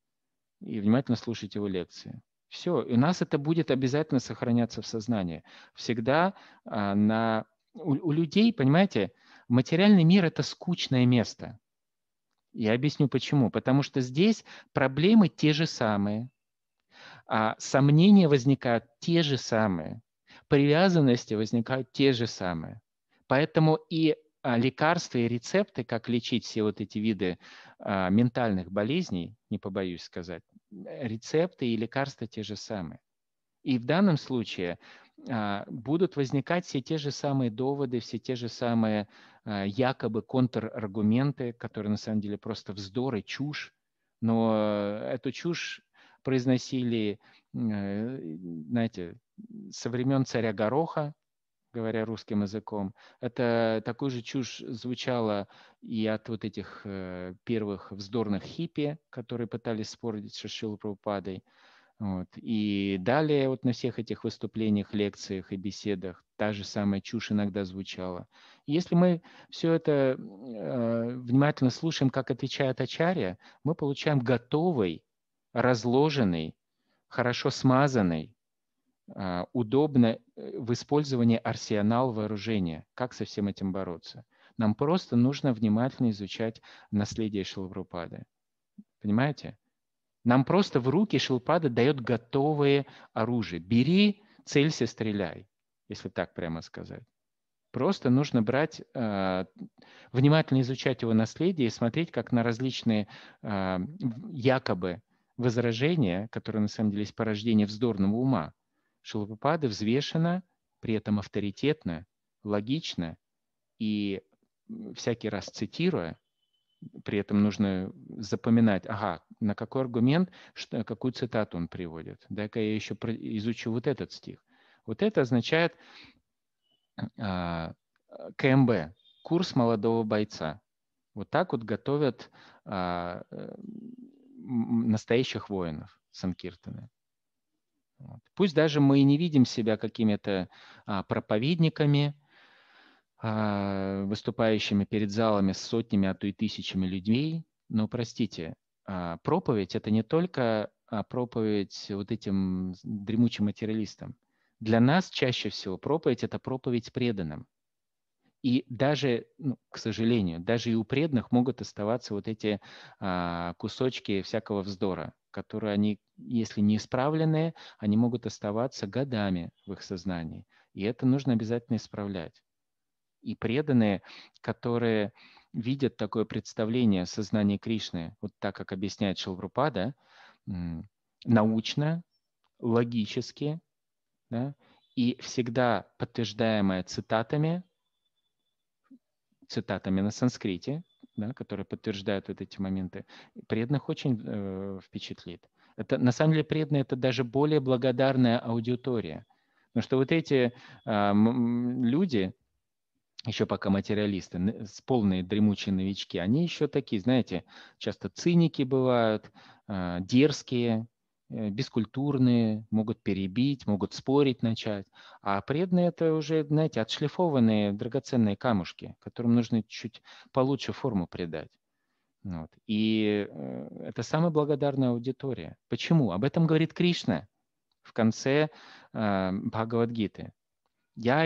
и внимательно слушать его лекции. Все, и у нас это будет обязательно сохраняться в сознании. Всегда а, на, у, у людей, понимаете, Материальный мир – это скучное место. Я объясню почему. Потому что здесь проблемы те же самые, а сомнения возникают те же самые, привязанности возникают те же самые. Поэтому и а, лекарства и рецепты, как лечить все вот эти виды а, ментальных болезней, не побоюсь сказать, рецепты и лекарства те же самые. И в данном случае а, будут возникать все те же самые доводы, все те же самые Э, якобы контраргументы, которые на самом деле просто вздор и чушь. Но э, эту чушь произносили, э, знаете, со времен царя Гороха, говоря русским языком. Это такую же чушь звучала и от вот этих первых вздорных хиппи, которые пытались спорить с Шишилу Прабхупадой. Вот. И далее вот на всех этих выступлениях, лекциях и беседах та же самая чушь иногда звучала. если мы все это э, внимательно слушаем, как отвечает Ачарья, мы получаем готовый, разложенный, хорошо смазанный, а, э, удобно в использовании арсенал вооружения. Как со всем этим бороться? Нам просто нужно внимательно изучать наследие Шилаврупады. Понимаете? Нам просто в руки Шилпада дает готовые оружие. Бери, целься, стреляй, если так прямо сказать. Просто нужно брать, э, внимательно изучать его наследие и смотреть, как на различные э, якобы возражения, которые на самом деле есть порождение вздорного ума, Шилупапады взвешено, при этом авторитетно, логично и всякий раз цитируя, при этом нужно запоминать, ага, на какой аргумент, что, какую цитату он приводит. Дай-ка я еще изучу вот этот стих. Вот это означает а, КМБ, курс молодого бойца. Вот так вот готовят а, э, настоящих воинов Санкиртаны. Вот. Пусть даже мы и не видим себя какими-то а, проповедниками, а, выступающими перед залами с сотнями, а то и тысячами людей. Но простите, а, проповедь это не только а, проповедь вот этим дремучим материалистам. Для нас чаще всего проповедь это проповедь преданным. И даже, ну, к сожалению, даже и у преданных могут оставаться вот эти а, кусочки всякого вздора, которые они, если не исправленные, они могут оставаться годами в их сознании. И это нужно обязательно исправлять и преданные, которые видят такое представление сознания Кришны, вот так, как объясняет Шилрупада, научно, логически, да, и всегда подтверждаемое цитатами, цитатами на санскрите, да, которые подтверждают вот эти моменты, преданных очень э, впечатлит. Это, на самом деле преданные – это даже более благодарная аудитория. Потому что вот эти э, люди, еще пока материалисты, полные дремучие новички, они еще такие, знаете, часто циники бывают, а, дерзкие, э, бескультурные, могут перебить, могут спорить начать. А преданные это уже, знаете, отшлифованные драгоценные камушки, которым нужно чуть получше форму придать. Вот. И э, это самая благодарная аудитория. Почему? Об этом говорит Кришна в конце э, Бхагавадгиты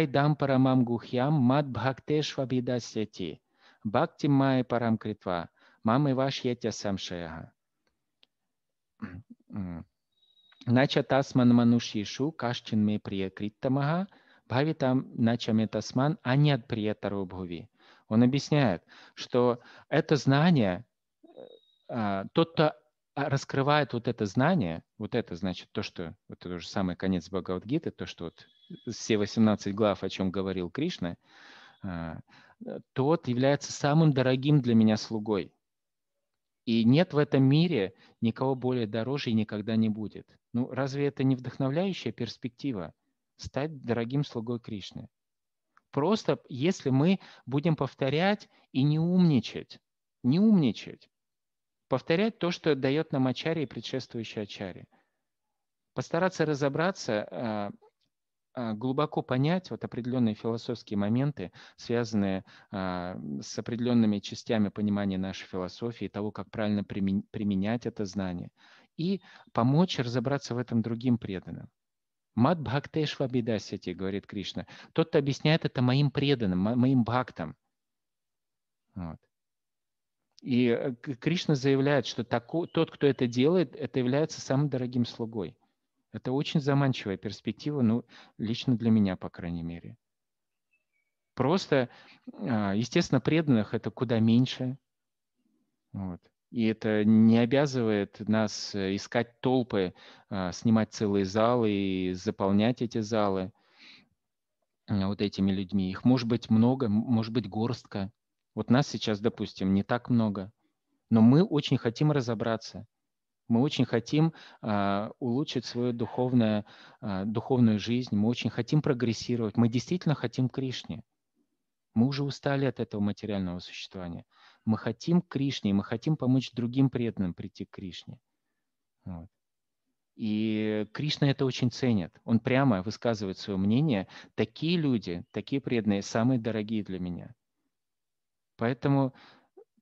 дам парамам гухьям мат бхактешва бидасяти. Бхакти мае парам критва. Мамы ваш етя самшаяга. Нача тасман манушишу кашчин ме приякриттамага. Бхавитам нача метасман анят приятару бхуви. Он объясняет, что это знание, а, тот, кто раскрывает вот это знание, вот это значит то, что, вот это уже самый конец Бхагавадгиты, то, что вот все 18 глав, о чем говорил Кришна, а, э, тот является самым дорогим для меня слугой. И нет в этом мире никого более дороже и никогда не будет. Ну, разве это не вдохновляющая перспектива стать дорогим слугой Кришны? Просто если мы будем повторять и не умничать, не умничать, повторять то, что дает нам Ачаре и предшествующая Ачаре, постараться разобраться, а, а, глубоко понять вот определенные философские моменты, связанные а, с определенными частями понимания нашей философии, того, как правильно применять это знание, и помочь разобраться в этом другим преданным. Мат бхактешва бидасити, говорит Кришна. Тот, кто объясняет это моим преданным, моим бхактам. Вот. И э, Кришна заявляет, что тако, тот, кто это делает, это является самым дорогим слугой – это очень заманчивая перспектива, ну, лично для меня, по крайней мере. Просто, а, естественно, преданных это куда меньше. Вот. И это не обязывает нас э, искать толпы, а, снимать целые залы и заполнять эти залы а, вот этими людьми. Их может быть много, может быть горстка. Вот нас сейчас, допустим, не так много. Но мы очень хотим разобраться. Мы очень хотим э, улучшить свою духовное, э, духовную жизнь, мы очень хотим прогрессировать, мы действительно хотим Кришне. Мы уже устали от этого материального существования. Мы хотим Кришне, мы хотим помочь другим преданным прийти к Кришне. Вот. И Кришна это очень ценит. Он прямо высказывает свое мнение. Такие люди, такие преданные, самые дорогие для меня. Поэтому,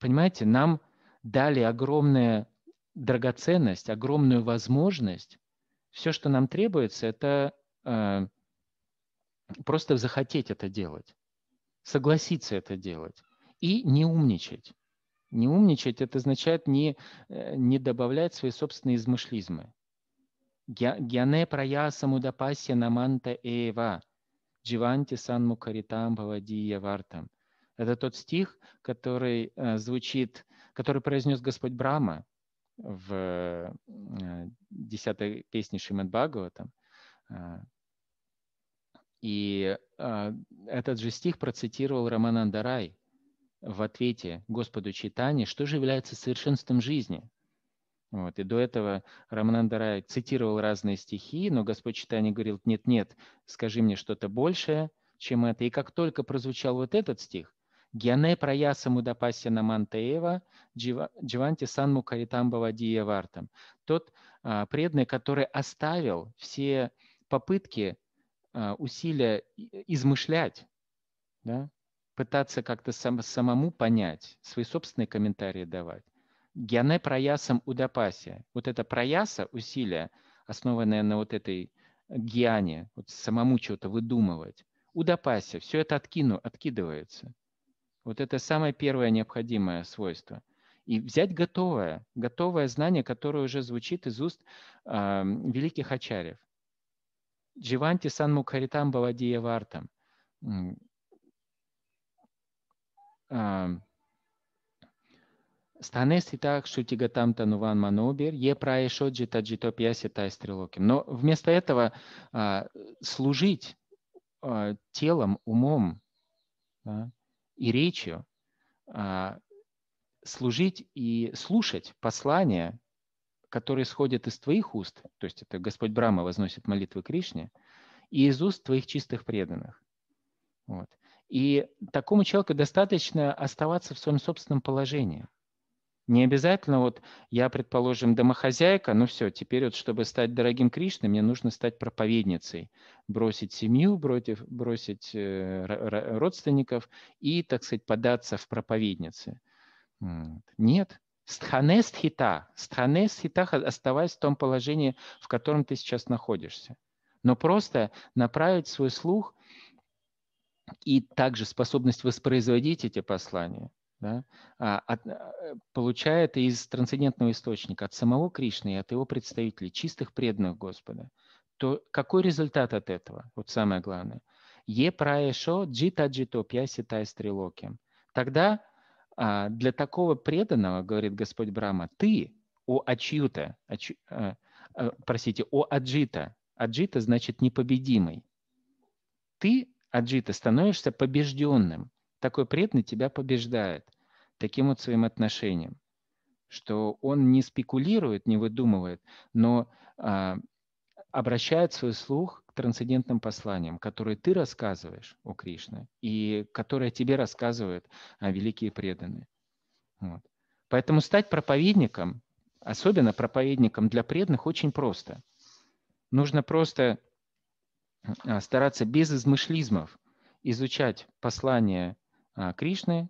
понимаете, нам дали огромное драгоценность, огромную возможность. Все, что нам требуется, это э, просто захотеть это делать, согласиться это делать и не умничать. Не умничать это означает не, э, не добавлять свои собственные измышлизмы. Гьяне прая самудапасья наманта эва дживанти санму каритам бавадия явартам. Это тот стих, который э, звучит, который произнес Господь Брама в э, десятой песне Шримад Бхагаватам. А. И а, этот же стих процитировал Роман Андарай в ответе Господу Читани, что же является совершенством жизни. Вот. И до этого Рамананда Рай цитировал разные стихи, но Господь Читани говорил, нет-нет, скажи мне что-то большее, чем это. И как только прозвучал вот этот стих, Гьяне праяса на Мантеева, дживанти санму каритамбава диевартам. Тот а, преданный, который оставил все попытки, а, усилия измышлять, да, пытаться как-то сам, самому понять, свои собственные комментарии давать. Гьяне проясам удапасия. Вот это прояса усилия, основанное на вот этой гиане, вот самому что-то выдумывать. Удапася, все это откину, откидывается. Вот это самое первое необходимое свойство. И взять готовое, готовое знание, которое уже звучит из уст э, великих ачарьев. Дживанти санму каритам бавадия вартам. Станеси так шутигатам тануван манобир, е праешоджи таджито пьяси тай стрелоким. Но вместо этого а, служить а, телом, умом, да, и речью а, служить и слушать послания, которые исходят из твоих уст, то есть это Господь Брама возносит молитвы Кришне, и из уст твоих чистых преданных. Вот. И такому человеку достаточно оставаться в своем собственном положении – не обязательно вот я, предположим, домохозяйка, ну все, теперь вот чтобы стать дорогим Кришной, мне нужно стать проповедницей, бросить семью, бросить, бросить э, родственников и, так сказать, податься в проповедницы. Нет. Стханестхита, стханестхита, оставаясь в том положении, в котором ты сейчас находишься. Но просто направить свой слух и также способность воспроизводить эти послания – да, а, от, э, получает из трансцендентного источника, от самого Кришны и от его представителей, чистых преданных Господа, то какой результат от этого? Вот самое главное. Е праешо джита джито пьяси тай стрелоки. Тогда а, для такого преданного, говорит Господь Брама, ты, о ачьюта, ач, а, простите, о аджита. Аджита значит непобедимый. Ты, аджита, становишься побежденным такой преданный тебя побеждает таким вот своим отношением, что он не спекулирует, не выдумывает, но а, обращает свой слух к трансцендентным посланиям, которые ты рассказываешь о Кришне и которые тебе рассказывают о а, великие преданные. Вот. Поэтому стать проповедником, особенно проповедником для преданных, очень просто. Нужно просто а, стараться без измышлизмов изучать послание а, Кришны,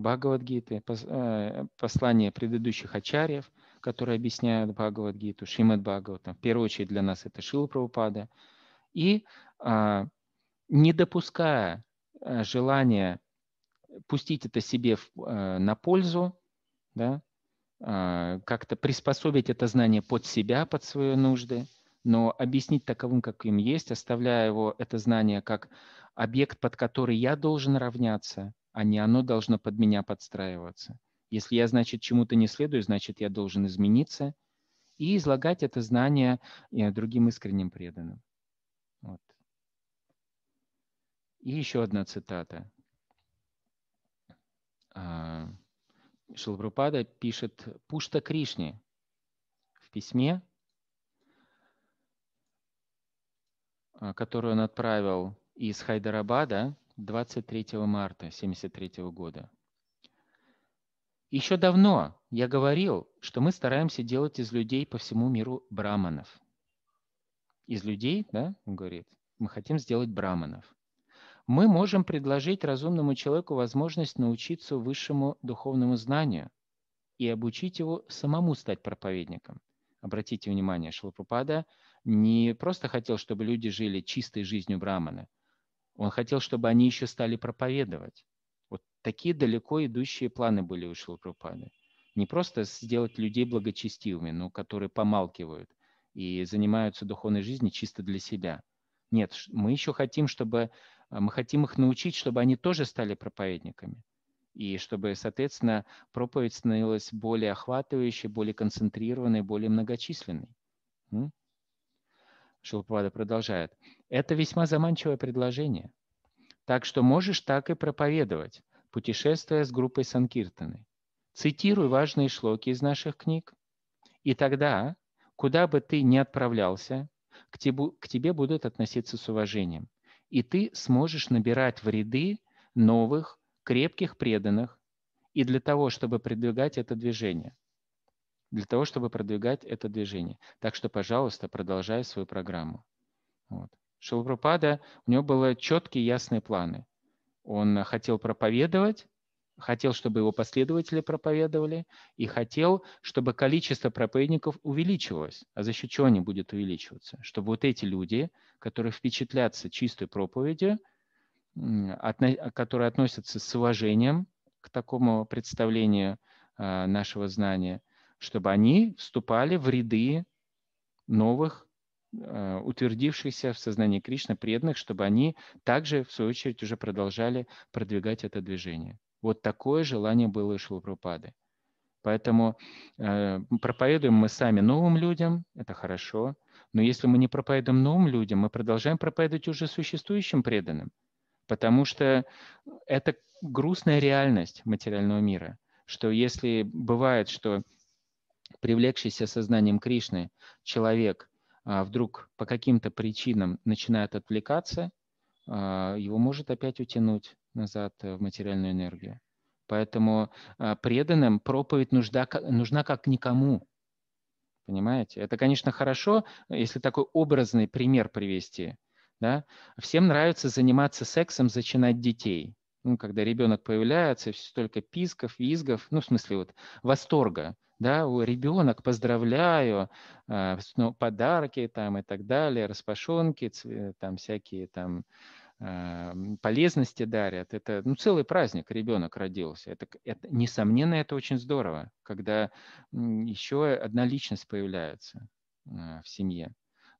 Бхагавадгиты, э, послания предыдущих ачарьев, которые объясняют Бхагавадгиту, Шримад Бхагаватам. В первую очередь для нас это Шила Прабхупада. И а, не допуская э, желания пустить это себе э, на пользу, да, а, как-то приспособить это знание под себя, под свои нужды, но объяснить таковым, как им есть, оставляя его это знание как объект, под который я должен равняться, а не оно должно под меня подстраиваться. Если я, значит, чему-то не следую, значит, я должен измениться и излагать это знание э, другим искренним преданным. Вот. И еще одна цитата. А, Шилпрапада пишет Пушта Кришне в письме, а, которое он отправил из Хайдарабада 23 марта 1973 года. Еще давно я говорил, что мы стараемся делать из людей по всему миру браманов. Из людей, да, он говорит, мы хотим сделать браманов. Мы можем предложить разумному человеку возможность научиться высшему духовному знанию и обучить его самому стать проповедником. Обратите внимание, Шилапрапада не просто хотел, чтобы люди жили чистой жизнью брамана – он хотел, чтобы они еще стали проповедовать. Вот такие далеко идущие планы были у Шилпрупады. Не просто сделать людей благочестивыми, но которые помалкивают и занимаются духовной жизнью чисто для себя. Нет, мы еще хотим, чтобы э, мы хотим их научить, чтобы они тоже стали проповедниками. И чтобы, соответственно, проповедь становилась более охватывающей, более концентрированной, более многочисленной. Шилпада продолжает, это весьма заманчивое предложение. Так что можешь так и проповедовать, путешествуя с группой Санкиртаны. Цитируй важные шлоки из наших книг. И тогда, куда бы ты ни отправлялся, к тебе, к тебе будут относиться с уважением. И ты сможешь набирать в ряды новых, крепких преданных, и для того, чтобы продвигать это движение для того, чтобы продвигать это движение. Так что, пожалуйста, продолжай свою программу. Вот. Шилпрапада, у него были четкие ясные планы. Он хотел проповедовать, хотел, чтобы его последователи проповедовали, и хотел, чтобы количество проповедников увеличивалось. А за счет чего они будут увеличиваться? Чтобы вот эти люди, которые впечатлятся чистой проповедью, которые относятся с уважением к такому представлению а, нашего знания – чтобы они вступали в ряды новых, э, утвердившихся в сознании Кришны преданных, чтобы они также, в свою очередь, уже продолжали продвигать это движение. Вот такое желание было у Шилапрапады. Поэтому э, проповедуем мы сами новым людям, это хорошо, но если мы не проповедуем новым людям, мы продолжаем проповедовать уже существующим преданным, потому что это грустная реальность материального мира, что если бывает, что привлекшийся сознанием Кришны человек а, вдруг по каким-то причинам начинает отвлекаться, а, его может опять утянуть назад э, в материальную энергию. Поэтому а, преданным проповедь нужна, нужна как никому. Понимаете? Это, конечно, хорошо, если такой образный пример привести. Да? Всем нравится заниматься сексом, зачинать детей. Ну, когда ребенок появляется, все столько писков, визгов, ну, в смысле, вот, восторга да, у ребенок, поздравляю, а, ну, подарки там и так далее, распашонки, там всякие там а, полезности дарят. Это ну, целый праздник, ребенок родился. Это, это, несомненно, это очень здорово, когда еще одна личность появляется а, в семье.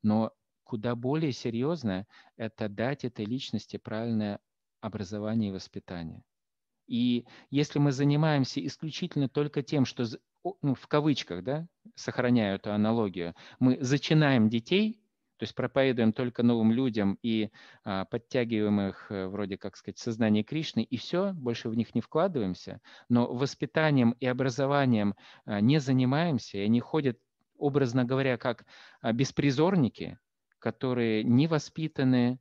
Но куда более серьезно это дать этой личности правильное образование и воспитание. И если мы занимаемся исключительно только тем, что ну, в кавычках, да, сохраняю эту аналогию, мы зачинаем детей, то есть проповедуем только новым людям и а, подтягиваем их э, вроде, как сказать, сознание Кришны, и все, больше в них не вкладываемся, но воспитанием и образованием а, не занимаемся, и они ходят, образно говоря, как а, беспризорники, которые не воспитаны,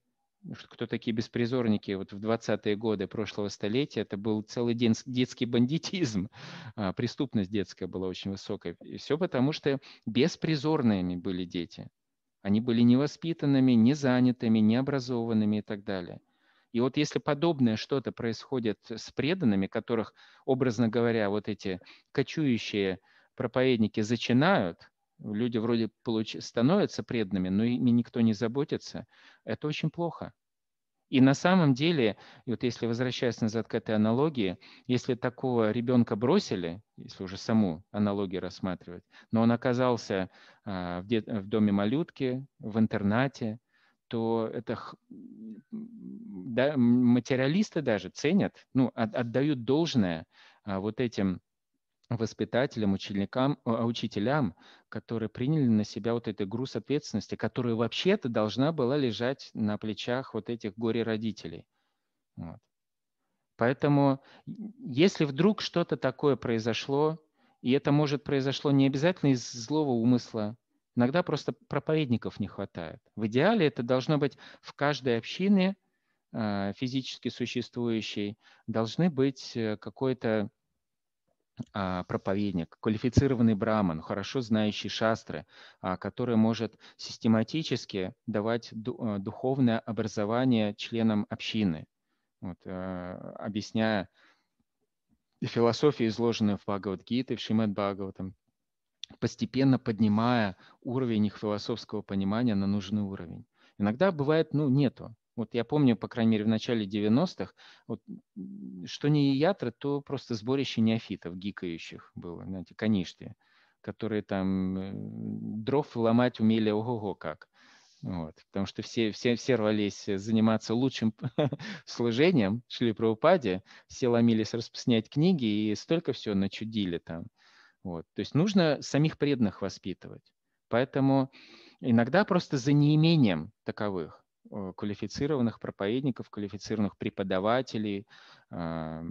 кто такие беспризорники вот в 20-е годы прошлого столетия, это был целый день детский бандитизм, а, преступность детская была очень высокая И все потому, что беспризорными были дети. Они были невоспитанными, незанятыми, необразованными и так далее. И вот если подобное что-то происходит с преданными, которых, образно говоря, вот эти кочующие проповедники зачинают – люди вроде получ... становятся преданными, но ими никто не заботится, это очень плохо. И на самом деле, вот если возвращаясь назад к этой аналогии, если такого ребенка бросили, если уже саму аналогию рассматривать, но он оказался а, в, дет... в доме малютки, в интернате, то это да, материалисты даже ценят, ну, от, отдают должное а, вот этим воспитателям, ученикам, а, учителям, которые приняли на себя вот этот груз ответственности, которая вообще-то должна была лежать на плечах вот этих горе-родителей. Вот. Поэтому, если вдруг что-то такое произошло, и это может произошло не обязательно из злого умысла, иногда просто проповедников не хватает. В идеале это должно быть в каждой общине а, физически существующей, должны быть э, какой-то а, проповедник, квалифицированный браман, хорошо знающий шастры, а, который может систематически давать э, духовное образование членам общины, вот, а, объясняя философию, изложенную в Бхагавадгите, в Шримад Бхагаватам, постепенно поднимая уровень их философского понимания на нужный уровень. Иногда бывает, ну, нету. Вот я помню, по крайней мере, в начале 90-х, вот, что не ятра, то просто сборище неофитов, гикающих было, знаете, коништы, которые там э, дров ломать умели ого-го как. Вот, потому что все, все, все рвались заниматься лучшим служением, шли про упаде, все ломились распространять книги и столько все начудили там. Вот. То есть нужно самих преданных воспитывать. Поэтому иногда просто за неимением таковых Э, квалифицированных проповедников, квалифицированных преподавателей, а,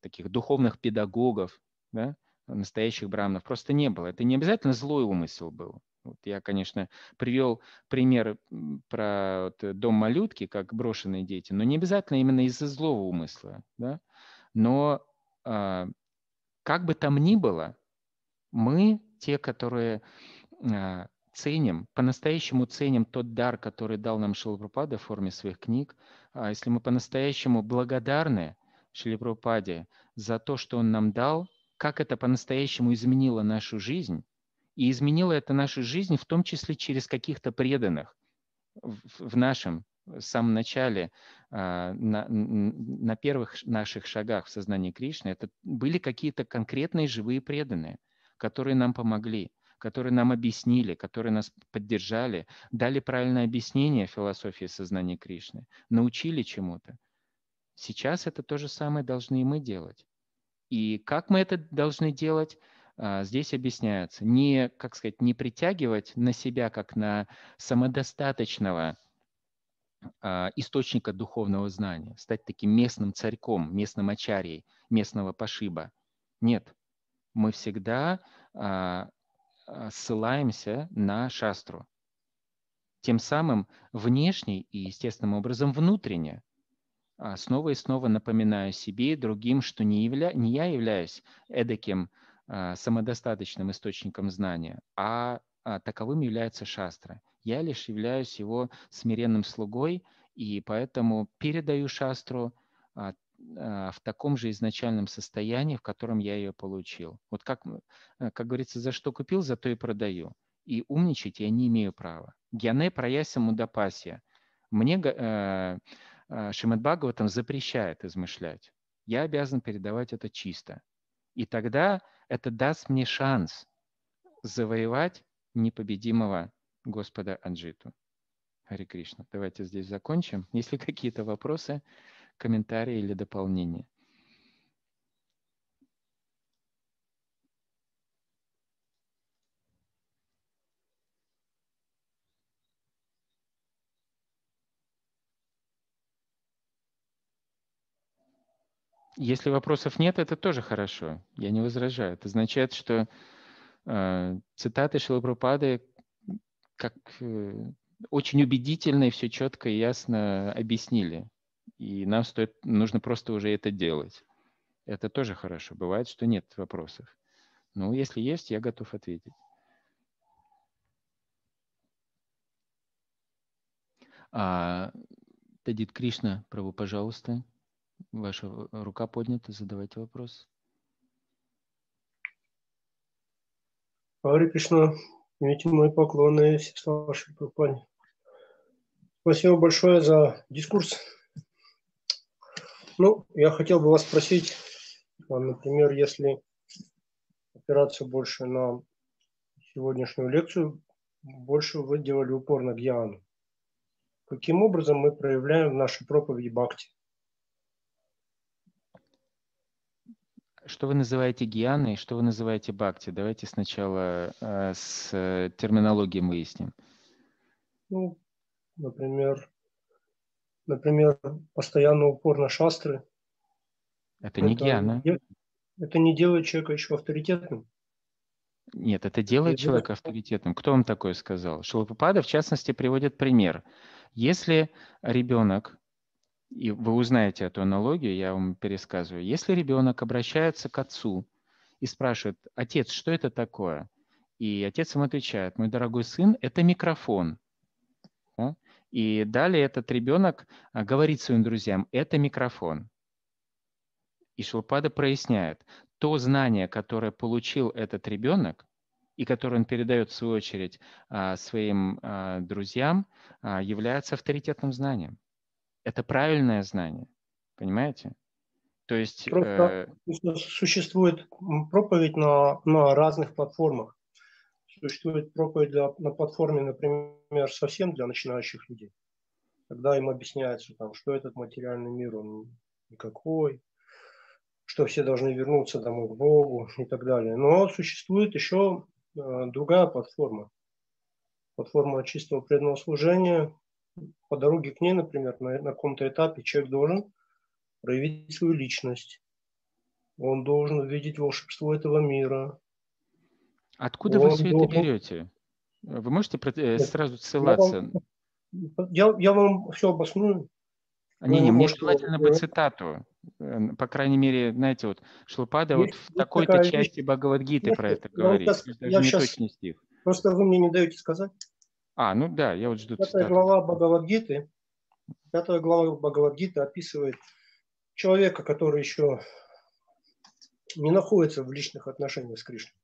таких духовных педагогов, да, настоящих браманов просто не было. Это не обязательно злой умысел был. Вот я, конечно, привел пример про вот дом малютки, как брошенные дети, но не обязательно именно из-за злого умысла. Да? Но а, как бы там ни было, мы, те, которые а, ценим, по-настоящему ценим тот дар, который дал нам Шилапрапада в форме своих книг, а если мы по-настоящему благодарны Шилапрападе за то, что он нам дал, как это по-настоящему изменило нашу жизнь, и изменило это нашу жизнь в том числе через каких-то преданных в нашем в самом начале, а, на, на первых наших шагах в сознании Кришны, это были какие-то конкретные живые преданные, которые нам помогли – которые нам объяснили, которые нас поддержали, дали правильное объяснение философии сознания Кришны, научили чему-то. Сейчас это то же самое должны и мы делать. И как мы это должны делать, а, здесь объясняется. Не, как сказать, не притягивать на себя, как на самодостаточного а, источника духовного знания, стать таким местным царьком, местным ачарией, местного пошиба. Нет, мы всегда а, Э, ссылаемся на шастру. Тем самым внешне и естественным образом внутренне. А, снова и снова напоминаю себе и другим, что не, явля... не я являюсь эдаким а, самодостаточным источником знания, а, а таковым является шастра. Я лишь являюсь его смиренным слугой, и поэтому передаю шастру а, в таком же изначальном состоянии, в котором я ее получил. Вот как, э, как говорится, за что купил, за то и продаю. И умничать я не имею права. Гьяне прояся мудапасия. Мне э, э, Шимад Бхагаватам запрещает измышлять. Я обязан передавать это чисто. И тогда это даст мне шанс завоевать непобедимого Господа Анджиту. Хари Кришна. Давайте здесь закончим. Если какие-то вопросы, комментарии или дополнения. Если вопросов нет, это тоже хорошо. Я не возражаю. Это означает, что э, цитаты Шилапрапады как э, очень убедительно и все четко и ясно объяснили. И нам стоит, нужно просто уже это делать. Это тоже хорошо. Бывает, что нет вопросов. Но ну, если есть, я готов ответить. А, Тадит Кришна, право пожалуйста. Ваша рука поднята, задавайте вопрос. Хари Кришна, примите мои поклоны, все ваши Спасибо большое за дискурс. Ну, я хотел бы вас спросить, а, например, если опираться больше на сегодняшнюю лекцию, больше вы делали упор на Гьяну. Каким образом мы проявляем в нашей проповеди бхакти? Что вы называете гьяной, что вы называете бхакти? Давайте сначала э, с э, терминологией выясним. Ну, например, Например, постоянно упор на шастры. Это, не гьяна. Это не делает человека еще авторитетным. Нет, это делает человека авторитетным. Кто вам такое сказал? Шилопопада, в частности, приводит пример. Если ребенок, и вы узнаете эту аналогию, я вам пересказываю, если ребенок обращается к отцу и спрашивает, отец, что это такое? И отец ему отвечает, мой дорогой сын, это микрофон. И далее этот ребенок а, говорит своим друзьям, это микрофон. И Шилпада проясняет, то знание, которое получил этот ребенок, и которое он передает в свою очередь а, своим а, друзьям, является авторитетным знанием. Это правильное знание, понимаете? То есть Просто э... существует проповедь на, на разных платформах существует проповедь для, на платформе, например, совсем для начинающих людей. Когда им объясняется, там, что этот материальный мир, он никакой, что все должны вернуться домой к Богу и так далее. Но существует еще э, другая платформа. Платформа чистого преданного служения. По дороге к ней, например, на, на каком-то этапе человек должен проявить свою личность. Он должен увидеть волшебство этого мира, Откуда ну, вы все это ну, ну, берете? Вы можете э, сразу ссылаться? Я, я вам все обосную. А не, не, мне желательно бы э, цитату. Э, по крайней мере, знаете, вот Шлупада вот в такой-то части Бхагавадгиты про это говорит. Даже не точный стих. Просто вы мне не даете сказать. А, ну да, я вот жду Пятая глава Бхагавадгиты, пятая глава Бхагавадгиты описывает человека, который еще не находится в личных отношениях с Кришной.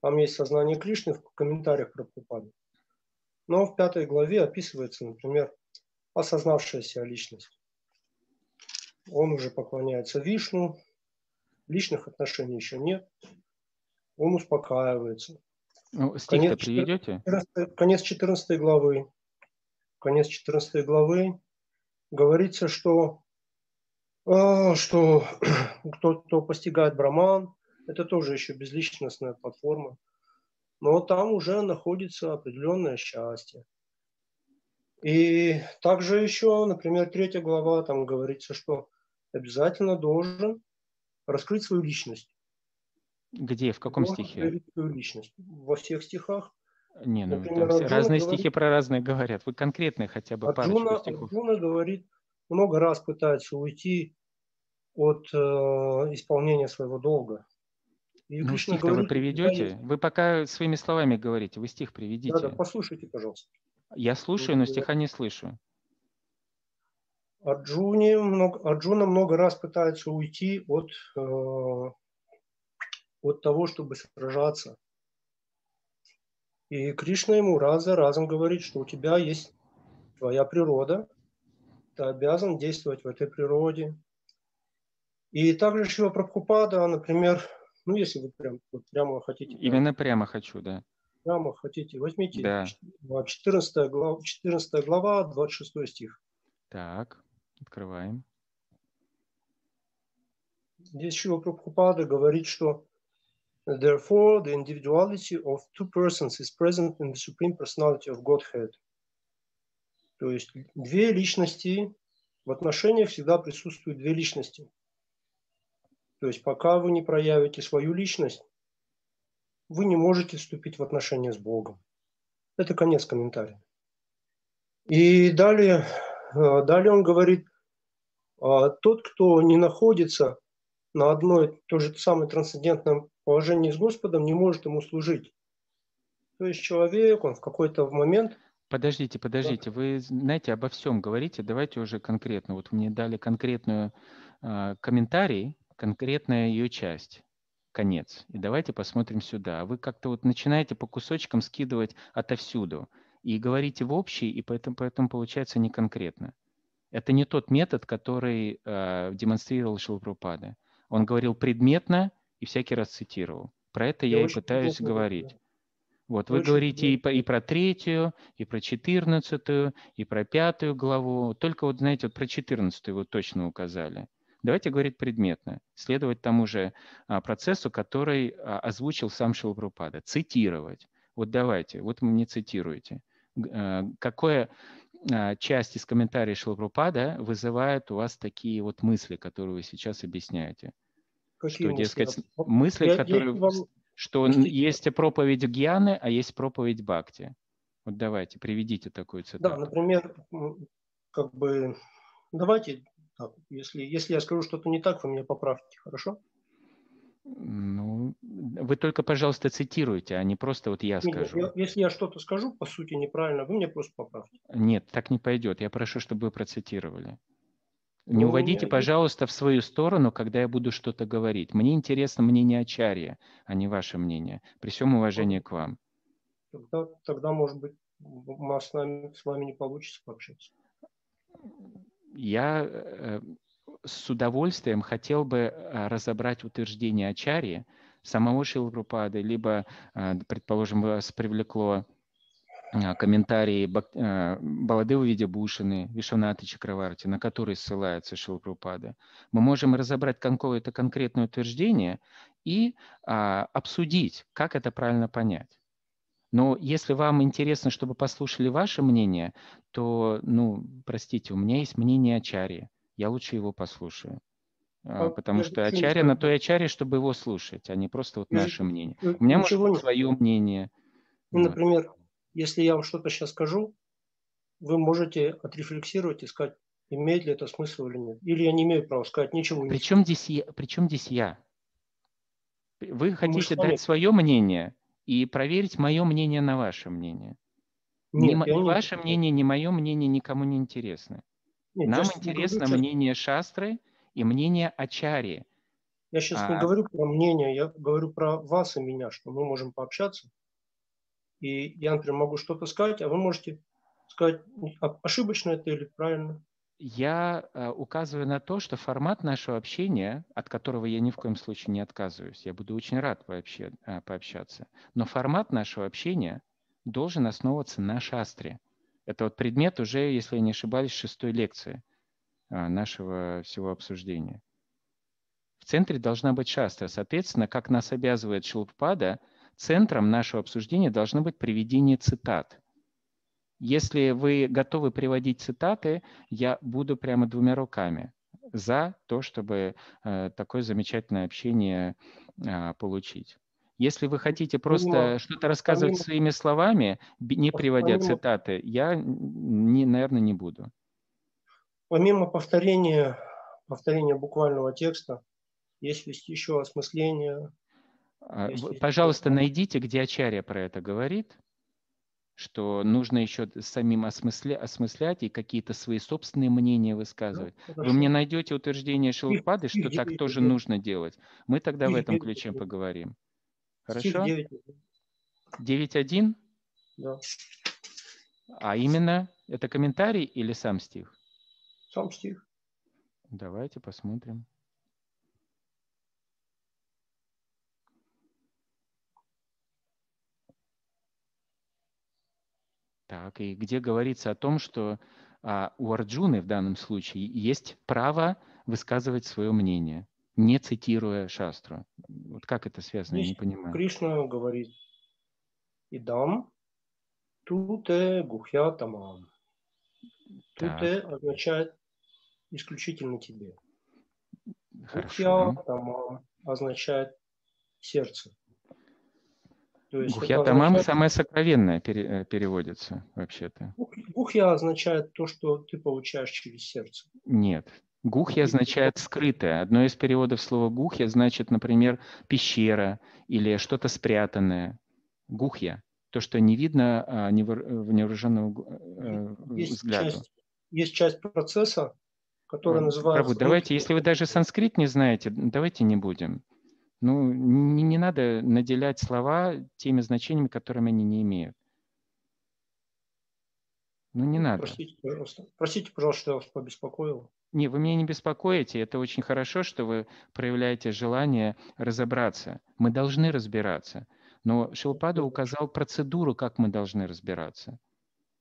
Там есть сознание Кришны в комментариях про Прабхупады. Но в пятой главе описывается, например, осознавшаяся личность. Он уже поклоняется Вишну, личных отношений еще нет, он успокаивается. Ну, стих конец приведете? 14, конец 14 главы. Конец 14 главы. Говорится, что, а, что кто, кто постигает браман, это тоже еще безличностная платформа. Но там уже находится определенное счастье. И также еще, например, третья глава, там говорится, что обязательно должен раскрыть свою личность. Где, в каком должен стихе? Свою личность. Во всех стихах. Не, ну Например, там разные говорит, стихи про разные говорят. Вы конкретные хотя бы Арджуна, парочку стихов. Арджуна говорит, много раз пытается уйти от э, исполнения своего долга ну, стих-то говорит, вы приведете? Конечно. Вы пока своими словами говорите, вы стих приведите. Да, да, послушайте, пожалуйста. Я слушаю, но стиха не слышу. Арджуне много, Арджуна много раз пытается уйти от, э, от того, чтобы сражаться. И Кришна ему раз за разом говорит, что у тебя есть твоя природа, ты обязан действовать в этой природе. И также Шива Прабхупада, например, ну, если вы прям, вот прямо хотите. Именно да, прямо хочу, да. Прямо хотите. Возьмите да. 14, глава, 14 глава, 26 стих. Так, открываем. Здесь Шива Прабхупада говорит, что Therefore, the individuality of two persons is present in the supreme personality of Godhead. То есть две личности, в отношениях всегда присутствуют две личности. То есть пока вы не проявите свою личность, вы не можете вступить в отношения с Богом. Это конец комментария. И далее, э, далее он говорит, а, тот, кто не находится на одной, то же самое трансцендентном положении с Господом, не может ему служить. То есть человек, он в какой-то момент... Подождите, подождите, вы знаете, обо всем говорите, давайте уже конкретно. Вот мне дали конкретную э, комментарий, конкретная ее часть, конец. И давайте посмотрим сюда. Вы как-то вот начинаете по кусочкам скидывать отовсюду и говорите в общий, и поэтому, поэтому получается не конкретно. Это не тот метод, который э, демонстрировал Шилпрупада. Он говорил предметно и всякий раз цитировал. Про это я, я и пытаюсь говорить. Да. Вот вы говорите и, по, и про третью, и про четырнадцатую, и про пятую главу. Только вот, знаете, вот про четырнадцатую вы точно указали. Давайте говорить предметно, следовать тому же а, процессу, который а, озвучил сам Шилпрупада, цитировать. Вот давайте, вот вы мне цитируете. А, Какая часть из комментариев Шилпрупада вызывает у вас такие вот мысли, которые вы сейчас объясняете? Какие что, дескать, мысли, я, которые... Я вам... Что есть проповедь Гьяны, а есть проповедь Бхакти. Вот давайте, приведите такую цитату. Да, например, как бы давайте так, если, если я скажу что-то не так, вы меня поправьте, хорошо? Ну, вы только, пожалуйста, цитируйте, а не просто вот я Нет, скажу. Я, если я что-то скажу, по сути, неправильно, вы мне просто поправьте. Нет, так не пойдет. Я прошу, чтобы вы процитировали. Не ну, уводите, меня... пожалуйста, в свою сторону, когда я буду что-то говорить. Мне интересно мнение Ачарья, а не ваше мнение. При всем уважении к вам. Тогда, тогда может быть, мы с, нами, с вами не получится пообщаться я э, с удовольствием хотел бы э, разобрать утверждение Ачарьи, самого Шилгрупады, либо, э, предположим, вас привлекло комментарии Баладева Бушины, Вишванаты Чакраварти, на которые ссылается Шилгрупада. Мы можем разобрать какое-то конкретное утверждение и а, обсудить, как это правильно понять. Но если вам интересно, чтобы послушали ваше мнение, то, ну, простите, у меня есть мнение Ачари. Я лучше его послушаю. А, потому что Ачари на той Ачари, чтобы его слушать, а не просто вот наше мнение. Ну, у меня может быть свое мнение. Ну, да. например, если я вам что-то сейчас скажу, вы можете отрефлексировать и сказать, имеет ли это смысл или нет. Или я не имею права сказать ничего. Причем здесь я? Причем здесь я? Вы ну, хотите дать свое мнение, и проверить мое мнение на ваше мнение. Нет, не, м- ваше не... мнение, не мое мнение никому не интересно. Нет, Нам интересно говорю, мнение что... шастры и мнение Ачари. Я сейчас а... не говорю про мнение, я говорю про вас и меня, что мы можем пообщаться. И я, например, могу что-то сказать, а вы можете сказать, ошибочно это или правильно я э, указываю на то, что формат нашего общения, от которого я ни в коем случае не отказываюсь, я буду очень рад пообще, э, пообщаться, но формат нашего общения должен основываться на шастре. Это вот предмет уже, если я не ошибаюсь, шестой лекции э, нашего всего обсуждения. В центре должна быть шастра. Соответственно, как нас обязывает Шилпада, центром нашего обсуждения должно быть приведение цитат – если вы готовы приводить цитаты, я буду прямо двумя руками за то, чтобы э, такое замечательное общение а, получить. Если вы хотите просто что-то рассказывать помимо, своими словами, не приводя помимо, цитаты, я, не, наверное, не буду. Помимо повторения, повторения буквального текста, есть еще осмысление. А, есть Пожалуйста, найдите, где Ачарья про это говорит что нужно еще самим осмысля, осмыслять и какие-то свои собственные мнения высказывать. Ну, Вы мне найдете утверждение Шилпады, что так тоже нужно делать. Мы тогда в этом ключе поговорим. Хорошо? 9.1? Да. А именно, это комментарий или сам стих? Сам стих. Давайте посмотрим. Так, и где говорится о том, что а, у Арджуны в данном случае есть право высказывать свое мнение, не цитируя шастру. Вот как это связано, Здесь я не понимаю. Кришна говорит, и дам, тут гухья тамам. Тут означает исключительно тебе. Хорошо. Гухья тамам означает сердце. То есть Бухья Тамам самое сокровенное э, переводится вообще-то. гухья означает то, что ты получаешь через сердце. Нет. Гухья означает скрытое. Одно из переводов слова гухья значит, например, пещера или что-то спрятанное. Гухья. То, что не видно а невооруженного э, есть э, взгляду. Часть, есть часть процесса, которая а, называется... Правда, давайте, если вы даже санскрит не знаете, давайте не будем. Ну, не, не надо наделять слова теми значениями, которыми они не имеют. Ну, не надо. Простите, пожалуйста, Простите, пожалуйста что я вас побеспокоил. Не, вы меня не беспокоите. Это очень хорошо, что вы проявляете желание разобраться. Мы должны разбираться. Но Шилпада указал процедуру, как мы должны разбираться.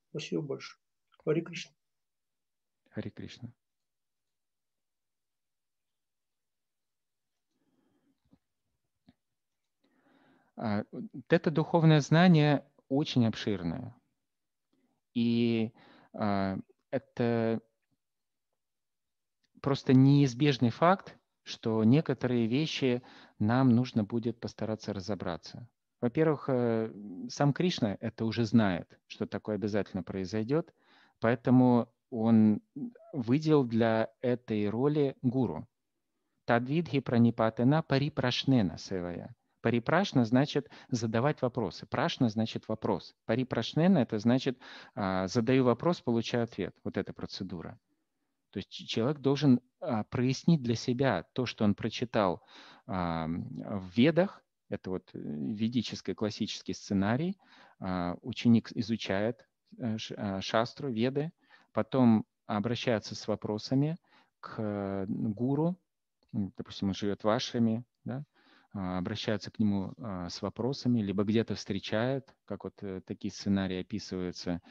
Спасибо большое. Хари Кришна. Хари Кришна. А, это духовное знание очень обширное. И а, это просто неизбежный факт, что некоторые вещи нам нужно будет постараться разобраться. Во-первых, э, сам Кришна это уже знает, что такое обязательно произойдет, поэтому он выделил для этой роли гуру. Тадвидхи пранипатена парипрашнена севая – Парипрашна значит задавать вопросы. Прашна значит вопрос. Парипрашнена это значит а, задаю вопрос, получаю ответ. Вот эта процедура. То есть человек должен а, прояснить для себя то, что он прочитал а, в ведах, это вот э, ведический классический сценарий. Ученик изучает э, шастру, веды, потом обращается с вопросами к гуру, допустим, он живет вашими, да, а, обращаются к нему а, с вопросами, либо где-то встречают, как вот э, такие сценарии описываются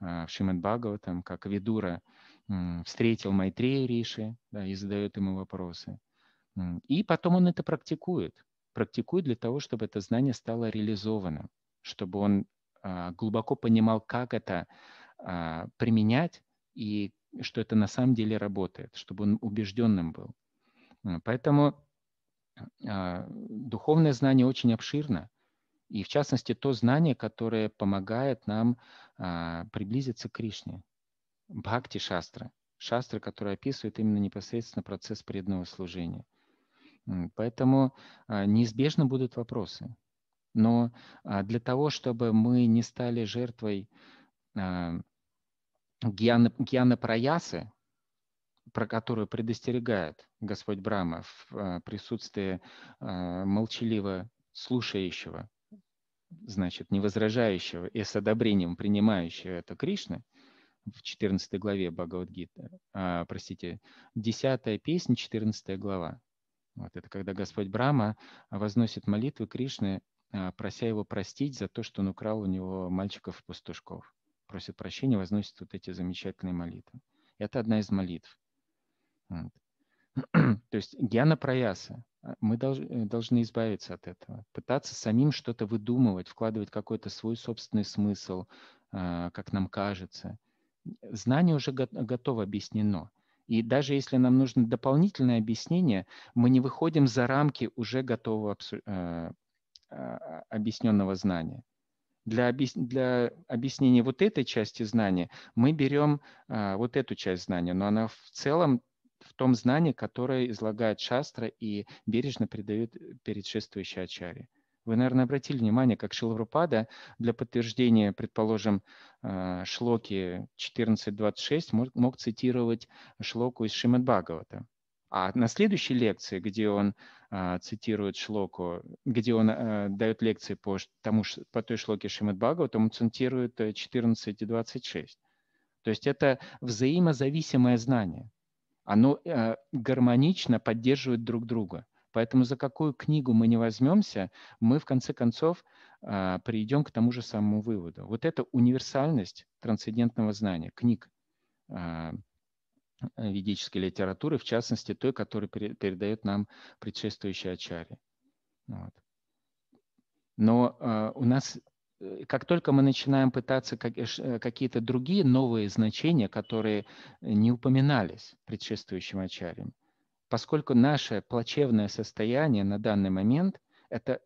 а, в Шримад Бхагава, там, как Видура встретил Майтрея Риши да, и задает ему вопросы. И потом он это практикует. Практикует для того, чтобы это знание стало реализованным, чтобы он глубоко понимал, как это применять и что это на самом деле работает, чтобы он убежденным был. Поэтому а, духовное знание очень обширно. И в частности, то знание, которое помогает нам а, приблизиться к Кришне. Бхакти шастра. Шастра, которая описывает именно непосредственно процесс преданного служения. Поэтому а, неизбежно будут вопросы. Но для того, чтобы мы не стали жертвой гьяна, гьяна праясы, про которую предостерегает Господь Брама в э, присутствии э, молчаливо слушающего, значит, не возражающего и с одобрением принимающего это Кришны, в 14 главе Бхагавадгиты, а, простите, 10 песня, 14 глава. Вот это когда Господь Брама возносит молитвы Кришны, а, прося его простить за то, что он украл у него мальчиков-пастушков. Просит прощения, возносит вот эти замечательные молитвы. Это одна из молитв. То есть гьяна-праяса. Мы э, должны избавиться от этого. Пытаться самим что-то выдумывать, вкладывать какой-то свой собственный смысл, а, как нам кажется. Знание уже готово, объяснено. И даже если нам нужно дополнительное объяснение, мы не выходим за рамки уже готового абсу... Э, а, а, объясненного знания. Для, объяс... для объяснения вот этой части знания мы берем вот эту часть знания, но она в целом в том знании, которое излагает шастра и бережно передает э, предшествующие ачари. Вы, наверное, обратили внимание, как Шилаврупада для подтверждения, предположим, э, шлоки 14.26 мог цитировать шлоку из Шримад Бхагавата. А на следующей лекции, где он э, цитирует шлоку, где он э, дает лекции по, тому, по той шлоке Шримад Бхагавата, он цитирует 14.26. То есть это взаимозависимое знание оно э, гармонично поддерживает друг друга. Поэтому за какую книгу мы не возьмемся, мы в конце концов э, придем к тому же самому выводу. Вот это универсальность трансцендентного знания, книг э, ведической литературы, в частности той, которую передает нам предшествующая ачари. Вот. Но э, у нас Э, как только мы начинаем пытаться э, э, какие-то другие новые значения, которые не упоминались предшествующим ачарьям, поскольку наше плачевное состояние на данный момент – это,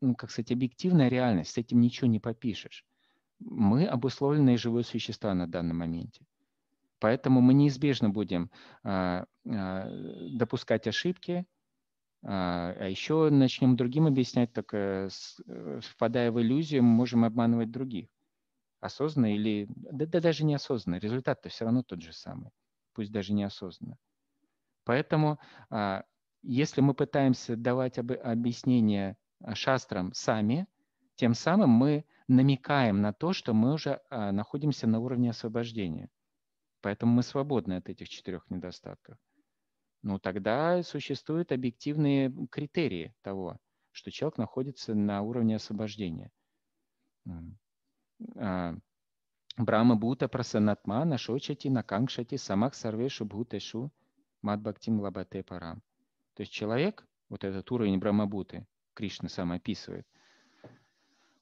ну, как сказать, объективная реальность, с этим ничего не попишешь. Мы обусловленные живые существа на данном моменте. Поэтому мы неизбежно будем а, а, допускать ошибки, а, а еще начнем другим объяснять, так э, э, впадая в иллюзию, мы можем обманывать других. Осознанно или да, да даже неосознанно. Результат-то все равно тот же самый, пусть даже неосознанно. Поэтому а, если мы пытаемся давать об, объяснение а, шастрам сами, тем самым мы намекаем на то, что мы уже находимся на уровне освобождения. Поэтому мы свободны от этих четырех недостатков ну тогда существуют объективные критерии того, что человек находится на уровне освобождения. А, Брама Бута Прасанатма Нашочати Накангшати Самах Сарвешу Бхутешу Мат Бхактим Лабате Парам. То есть человек, вот этот уровень Брамабуты, Кришна сам описывает,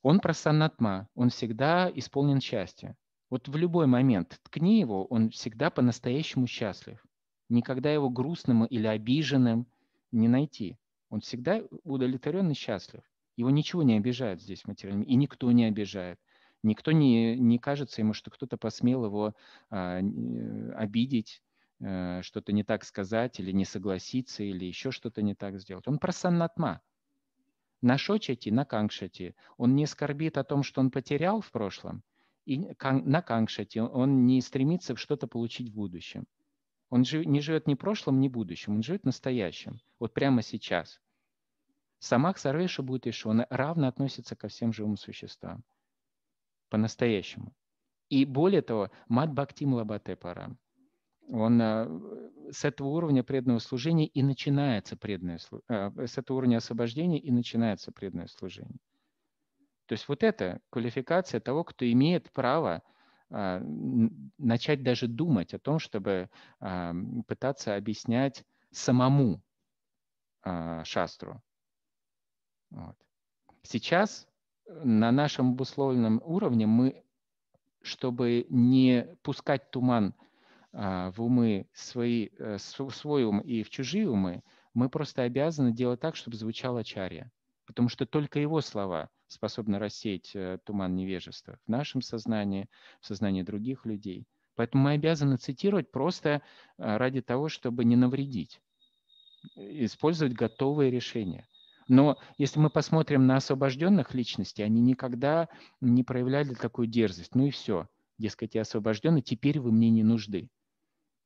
он прасанатма, он всегда исполнен счастья. Вот в любой момент ткни его, он всегда по-настоящему счастлив никогда его грустным или обиженным не найти. Он всегда удовлетворен и счастлив. Его ничего не обижает здесь материально, и никто не обижает. Никто не, не кажется ему, что кто-то посмел его а, э, обидеть, а, что-то не так сказать, или не согласиться, или еще что-то не так сделать. Он просаннатма. На шочати, на кангшати он не скорбит о том, что он потерял в прошлом, и на кангшати он не стремится что-то получить в будущем. Он жив, не живет ни прошлым, ни будущим, он живет настоящим, вот прямо сейчас. Самах Сарвеша будет еще, он равно относится ко всем живым существам. По-настоящему. И более того, мат бхактим лабате парам. Он э, с этого уровня преданного служения и начинается преданное служение, э, с этого уровня освобождения и начинается преданное служение. То есть вот это квалификация того, кто имеет право а, начать даже думать о том, чтобы а, пытаться объяснять самому а, шастру. Вот. Сейчас э, на нашем обусловленном уровне мы, чтобы не пускать туман в умы свои, э, в свой ум и в чужие умы, мы просто обязаны делать так, чтобы звучала Чария, Потому что только его слова – способна рассеять э, туман невежества в нашем сознании, в сознании других людей. Поэтому мы обязаны цитировать просто э, ради того, чтобы не навредить, э, использовать готовые решения. Но если мы посмотрим на освобожденных личностей, они никогда не проявляли такую дерзость. Ну и все. Дескать, я освобожденный, теперь вы мне не нужны.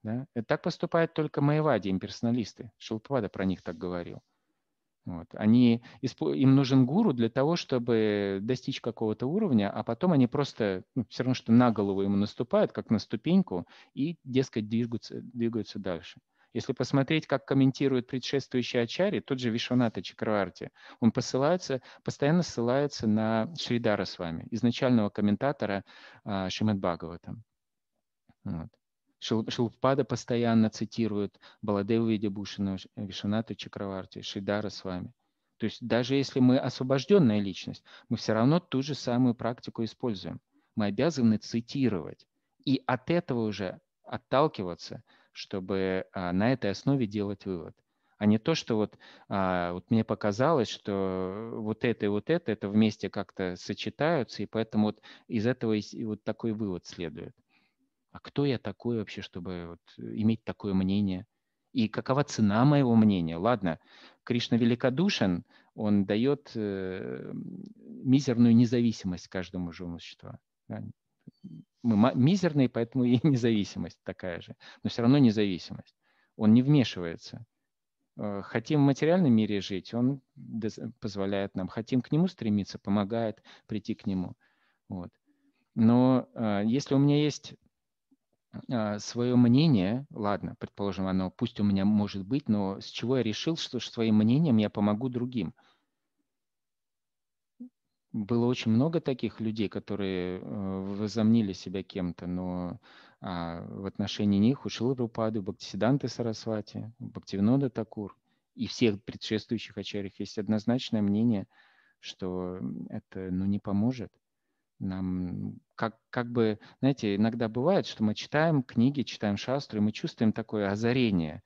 Да? так поступают только маевади, имперсоналисты. Шилпада про них так говорил. Вот. Они, им нужен гуру для того, чтобы достичь какого-то уровня, а потом они просто ну, все равно, что на голову ему наступают, как на ступеньку, и, дескать, двигаются, двигаются дальше. Если посмотреть, как комментирует предшествующий Ачари, тот же Вишваната Чакраварти, он посылается, постоянно ссылается на Шридара с вами, изначального комментатора а, Шимад Бхагаватам. Вот. Шилпада постоянно цитирует Баладеву Видябушину, Вишанату Чакраварти, Шидара с вами. То есть даже если мы освобожденная личность, мы все равно ту же самую практику используем. Мы обязаны цитировать. И от этого уже отталкиваться, чтобы а, на этой основе делать вывод. А не то, что вот, а, вот мне показалось, что вот это и вот это, это вместе как-то сочетаются, и поэтому вот из этого и вот такой вывод следует а кто я такой вообще, чтобы вот э, иметь такое мнение? И какова цена моего мнения? Ладно, Кришна великодушен, он дает э, мизерную независимость каждому живому существу. Да? Мы мизерные, поэтому и независимость такая же, но все равно независимость. Он не вмешивается. Э, хотим в материальном мире жить, он позволяет нам. Хотим к нему стремиться, помогает прийти к нему. Вот. Но э, если у меня есть а, свое мнение, ладно, предположим, оно пусть у меня может быть, но с чего я решил, что своим мнением я помогу другим? Было очень много таких людей, которые э, возомнили себя кем-то, но а, в отношении них Ушилы Рупаду, Бхактисиданты Сарасвати, Бхактивинода Такур и всех предшествующих ачарьях есть однозначное мнение, что это ну, не поможет нам как, как бы, знаете, иногда бывает, что мы читаем книги, читаем шастру, и мы чувствуем такое озарение,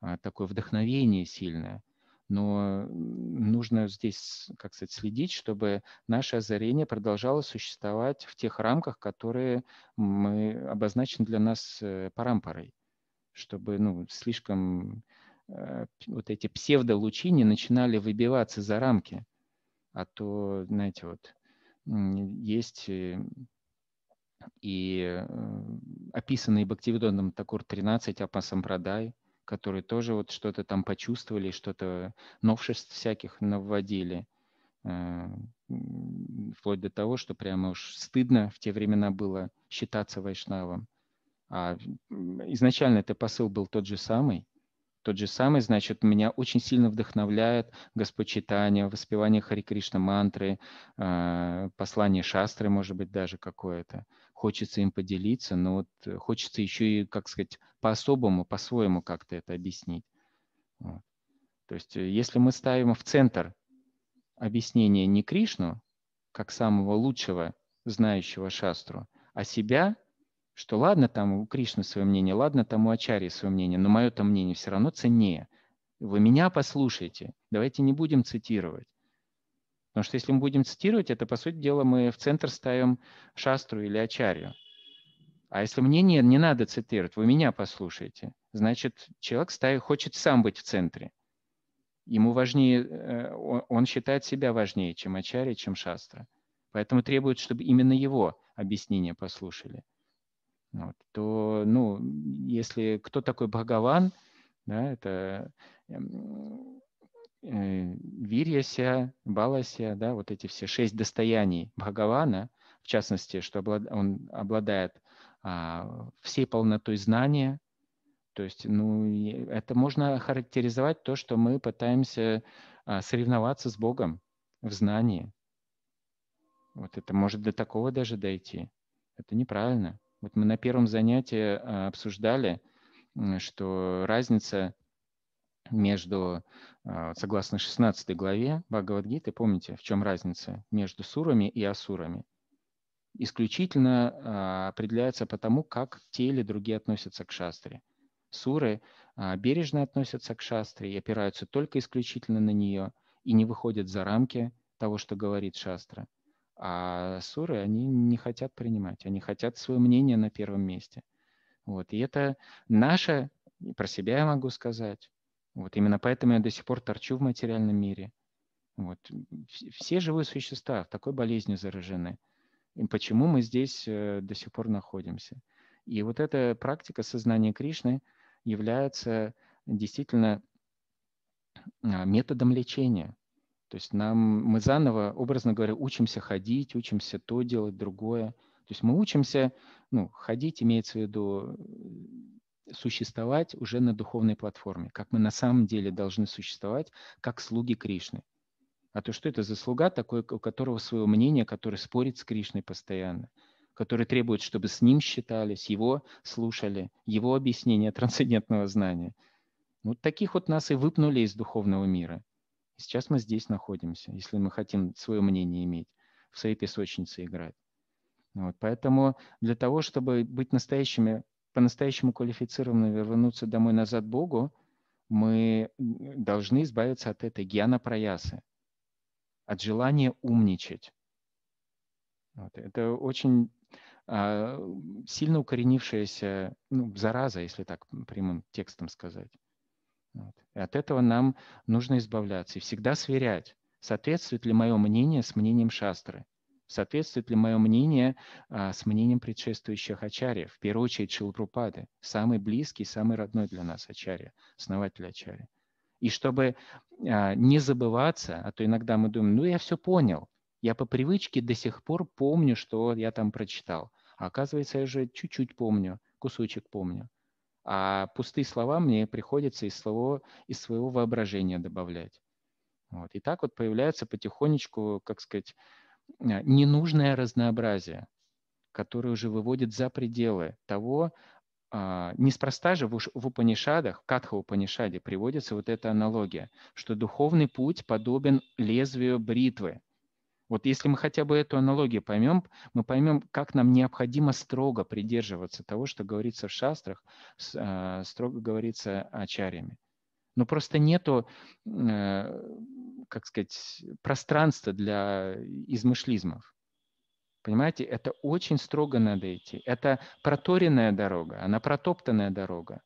а, такое вдохновение сильное. Но нужно здесь, как сказать, следить, чтобы наше озарение продолжало существовать в тех рамках, которые мы обозначены для нас э, парампорой, чтобы ну, слишком э, вот эти псевдолучи не начинали выбиваться за рамки. А то, знаете, вот есть э, и э, описанный Бхактивидоном Такур 13 Апасам Прадай, которые тоже вот что-то там почувствовали, что-то новшеств всяких наводили, э, вплоть до того, что прямо уж стыдно в те времена было считаться вайшнавом. А изначально это посыл был тот же самый, тот же самый, значит, меня очень сильно вдохновляет Господь читания, воспевание Хари Кришна мантры, э, послание шастры, может быть, даже какое-то хочется им поделиться, но вот э, хочется еще и, как сказать, по-особому, по-своему как-то это объяснить. Вот. То есть э, если мы ставим в центр объяснение не Кришну, как самого лучшего знающего шастру, а себя, что ладно там у Кришны свое мнение, ладно там у Ачарьи свое мнение, но мое-то мнение все равно ценнее. Вы меня послушайте, давайте не будем цитировать. Потому что если мы будем цитировать это, по сути дела, мы в центр ставим шастру или ачарью. А если мне не, не надо цитировать, вы меня послушаете, значит, человек ставит, хочет сам быть в центре. Ему важнее, э, он считает себя важнее, чем ачарья, чем шастра. Поэтому требует, чтобы именно его объяснение послушали. Ну вот, то, ну, если кто такой Бхагаван, да, это эм, Э, вирьяся, Балася, да, вот эти все шесть достояний Бхагавана, в частности, что он обладает а, всей полнотой знания, то есть, ну, это можно характеризовать то, что мы пытаемся а, соревноваться с Богом в знании. Вот это может до такого даже дойти. Это неправильно. Вот мы на первом занятии а, обсуждали, что разница между, а, согласно 16 главе Бхагавадгиты, помните, в чем разница между сурами и асурами? Исключительно а, определяется по тому, как те или другие относятся к шастре. Суры а, бережно относятся к шастре и опираются только исключительно на нее и не выходят за рамки того, что говорит шастра. А суры, они не хотят принимать, они хотят свое мнение на первом месте. Вот. И это наше, про себя я могу сказать, вот именно поэтому я до сих пор торчу в материальном мире. Вот. Все живые существа в такой болезнью заражены. И почему мы здесь э, до сих пор находимся? И вот эта практика сознания Кришны является действительно а, методом лечения. То есть нам, мы заново, образно говоря, учимся ходить, учимся то делать, другое. То есть мы учимся, ну, ходить имеется в виду существовать уже на духовной платформе, как мы на самом деле должны существовать, как слуги Кришны. А то что это за слуга такой, у которого свое мнение, который спорит с Кришной постоянно, который требует, чтобы с ним считались, его слушали, его объяснение трансцендентного знания. Вот ну, таких вот нас и выпнули из духовного мира. И сейчас мы здесь находимся, если мы хотим свое мнение иметь, в своей песочнице играть. Вот, поэтому для того, чтобы быть настоящими по-настоящему квалифицированно вернуться домой назад Богу, мы должны избавиться от этой гьяна проясы, от желания умничать. Вот. Это очень а, сильно укоренившаяся ну, зараза, если так прямым текстом сказать. Вот. И от этого нам нужно избавляться и всегда сверять, соответствует ли мое мнение с мнением шастры. Соответствует ли мое мнение а, с мнением предшествующих ачарьев. В первую очередь Шилпрупады, самый близкий, самый родной для нас Ачарья, основатель Ачарья. И чтобы а, не забываться, а то иногда мы думаем, ну я все понял, я по привычке до сих пор помню, что я там прочитал. А оказывается, я же чуть-чуть помню, кусочек помню. А пустые слова мне приходится из своего, из своего воображения добавлять. Вот. И так вот появляется потихонечку, как сказать, а, ненужное разнообразие, которое уже выводит за пределы того, а, неспроста же в, Упанишадах, в Катха Упанишаде приводится вот эта аналогия, что духовный путь подобен лезвию бритвы. Вот если мы хотя бы эту аналогию поймем, мы поймем, как нам необходимо строго придерживаться того, что говорится в шастрах, а, строго говорится о чарями. Но ну, просто нету, э, как сказать, пространства для измышлизмов. Понимаете, это очень строго надо идти. Это проторенная дорога, она протоптанная дорога.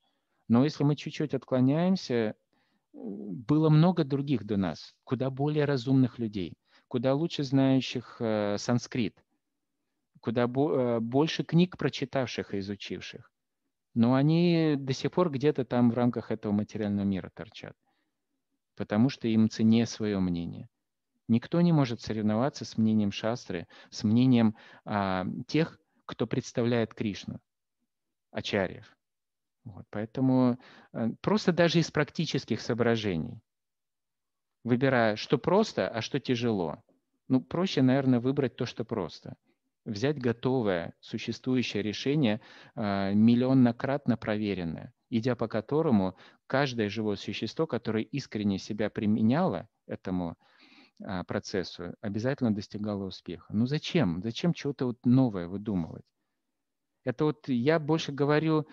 Но если мы чуть-чуть отклоняемся, э, было много других до нас, куда более разумных людей, куда лучше знающих э, санскрит, куда больше книг прочитавших и изучивших но они до сих пор где-то там в рамках этого материального мира торчат, потому что им цене свое мнение. Никто не может соревноваться с мнением шастры, с мнением а, тех, кто представляет Кришну, ачарьев. Вот, поэтому а, просто даже из практических соображений, выбирая, что просто, а что тяжело. Ну, проще, наверное, выбрать то, что просто взять готовое, существующее решение, а, миллионнократно проверенное, идя по которому каждое живое существо, которое искренне себя применяло этому а, процессу, обязательно достигало успеха. Ну зачем? Зачем чего-то вот новое выдумывать? Это вот я больше говорю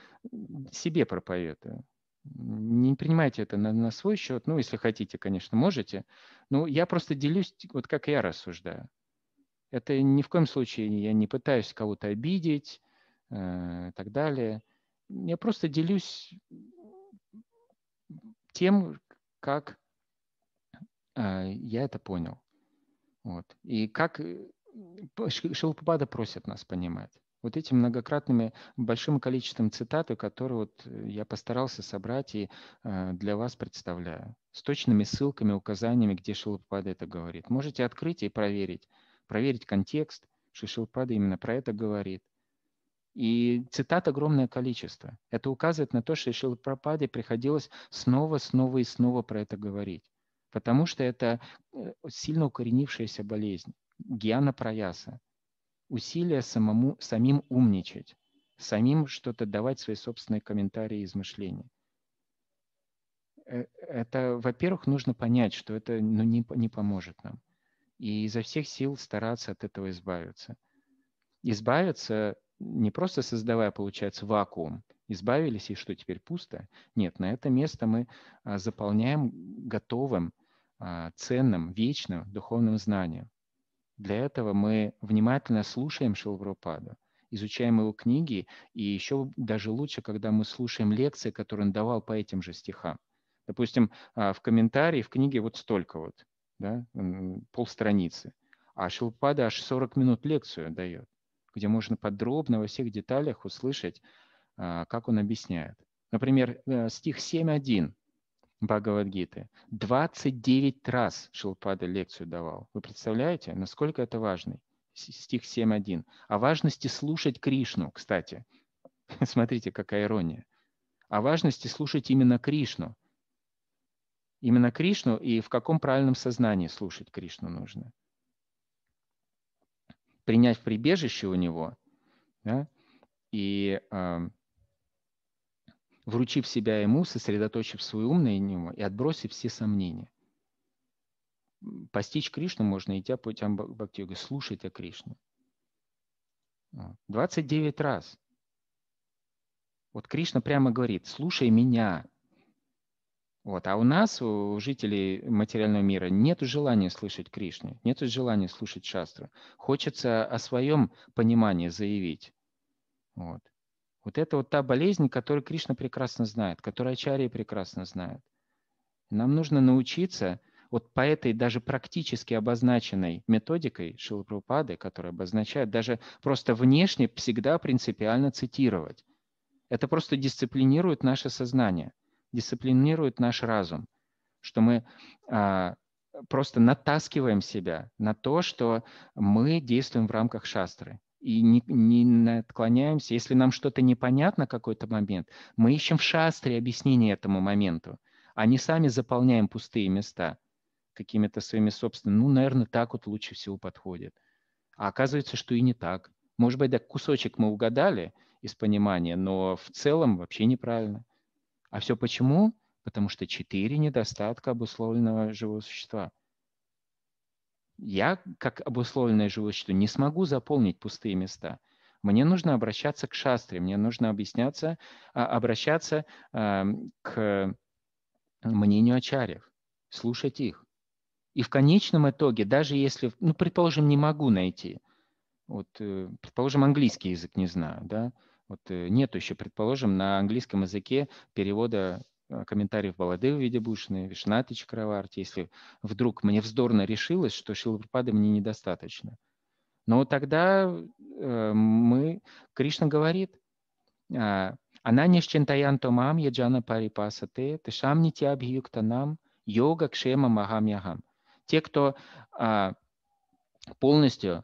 себе проповедую. Не принимайте это на, на свой счет. Ну, если хотите, конечно, можете. Но я просто делюсь, вот как я рассуждаю. Это ни в коем случае я не пытаюсь кого-то обидеть э, и так далее. Я просто делюсь тем, как э, я это понял. Вот. И как э, Шилпапада просит нас понимать. Вот этим многократными большим количеством цитат, которые вот я постарался собрать и для вас представляю, с точными ссылками, указаниями, где Шилапада это говорит. Можете открыть и проверить проверить контекст. Шишилпада именно про это говорит. И цитат огромное количество. Это указывает на то, что Шилпрападе приходилось снова, снова и снова про это говорить. Потому что это э, сильно укоренившаяся болезнь. Гиана прояса. Усилие самому, самим умничать. Самим что-то давать свои собственные комментарии и измышления. Э, это, во-первых, нужно понять, что это ну, не, не поможет нам и изо всех сил стараться от этого избавиться. Избавиться не просто создавая, получается, вакуум, избавились и что теперь пусто? Нет, на это место мы а, заполняем готовым, а, ценным, вечным духовным знанием. Для этого мы внимательно слушаем Шилврупаду, изучаем его книги, и еще даже лучше, когда мы слушаем лекции, которые он давал по этим же стихам. Допустим, а, в комментарии в книге вот столько вот – да, полстраницы. А Шилпада аж 40 минут лекцию дает, где можно подробно во всех деталях услышать, а, как он объясняет. Например, э, стих 7.1 Бхагавадгиты. 29 раз Шилпада лекцию давал. Вы представляете, насколько это важно? Стих 7.1. О важности слушать Кришну, кстати. Смотрите, какая ирония. О важности слушать именно Кришну, именно Кришну и в каком правильном сознании слушать Кришну нужно. Принять прибежище у него да, и э, вручив себя ему, сосредоточив свой ум на нему и отбросив все сомнения. Постичь Кришну можно, идя путем Бхактиюга, слушать о Кришне. 29 раз. Вот Кришна прямо говорит, слушай меня, вот. А у нас, у жителей материального мира, нет желания слышать Кришну, нет желания слушать шастру. Хочется о своем понимании заявить. Вот. вот это вот та болезнь, которую Кришна прекрасно знает, которую Ачарьи прекрасно знают. Нам нужно научиться вот по этой даже практически обозначенной методикой Шилапрапады, которая обозначает даже просто внешне всегда принципиально цитировать. Это просто дисциплинирует наше сознание – дисциплинирует наш разум, что мы а, просто натаскиваем себя на то, что мы действуем в рамках шастры и не, не отклоняемся. Если нам что-то непонятно какой-то момент, мы ищем в шастре объяснение этому моменту, а не сами заполняем пустые места какими-то своими собственными. Ну, наверное, так вот лучше всего подходит. А оказывается, что и не так. Может быть, да, кусочек мы угадали из понимания, но в целом вообще неправильно. А все почему? Потому что четыре недостатка обусловленного живого существа. Я, как обусловленное живое существо, не смогу заполнить пустые места. Мне нужно обращаться к шастре, мне нужно объясняться, а, обращаться эм, к мнению ачарьев, слушать их. И в конечном итоге, даже если, ну, предположим, не могу найти, вот, э, предположим, английский язык не знаю, да, вот э, нет еще, предположим, на английском языке перевода э, комментариев Баладева Видебушны, Вишнаты Чакраварти, если вдруг мне вздорно решилось, что Шилапрапады мне недостаточно. Но тогда э, мы, Кришна говорит, Ананиш Чентаян Томам Яджана Парипасате, Тешам нам Йога Кшема Магам Ягам. Те, кто а, полностью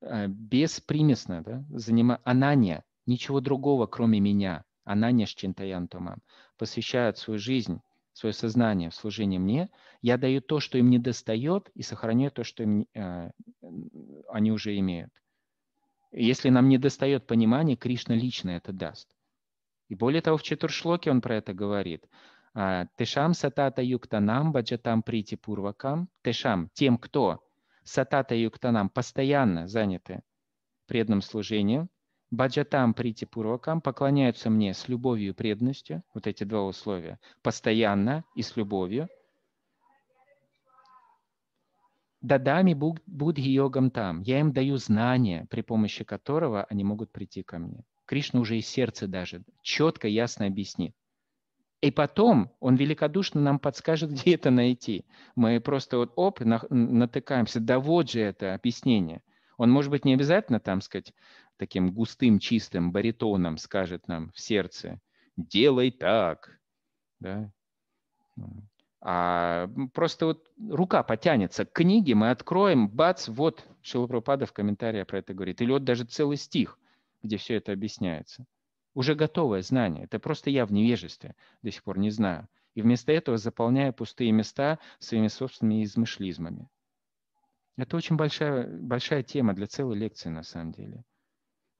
беспримесно да, занимает анания, Ничего другого, кроме меня, Ананиш Чинтаянтумам, посвящают свою жизнь, свое сознание в служении мне. Я даю то, что им не достает, и сохраняю то, что им, э, они уже имеют. Если нам не достает понимания, Кришна лично это даст. И более того, в Четуршлоке он про это говорит. А, Тешам сатата юктанам баджатам прити пурвакам. Тешам, тем, кто сатата юктанам постоянно заняты преданным служением, Баджатам прийти пурвакам поклоняются мне с любовью и преданностью, вот эти два условия, постоянно и с любовью. Дадами будхи йогам там. Я им даю знания, при помощи которого они могут прийти ко мне. Кришна уже из сердца даже четко, ясно объяснит. И потом он великодушно нам подскажет, где это найти. Мы просто вот оп, натыкаемся. Да вот же это объяснение. Он, может быть, не обязательно там сказать, таким густым, чистым баритоном скажет нам в сердце «делай так». Да? А просто вот рука потянется к книге, мы откроем, бац, вот Шилопропада в комментариях про это говорит. Или вот даже целый стих, где все это объясняется. Уже готовое знание. Это просто я в невежестве до сих пор не знаю. И вместо этого заполняя пустые места своими собственными измышлизмами. Это очень большая, большая тема для целой лекции на самом деле.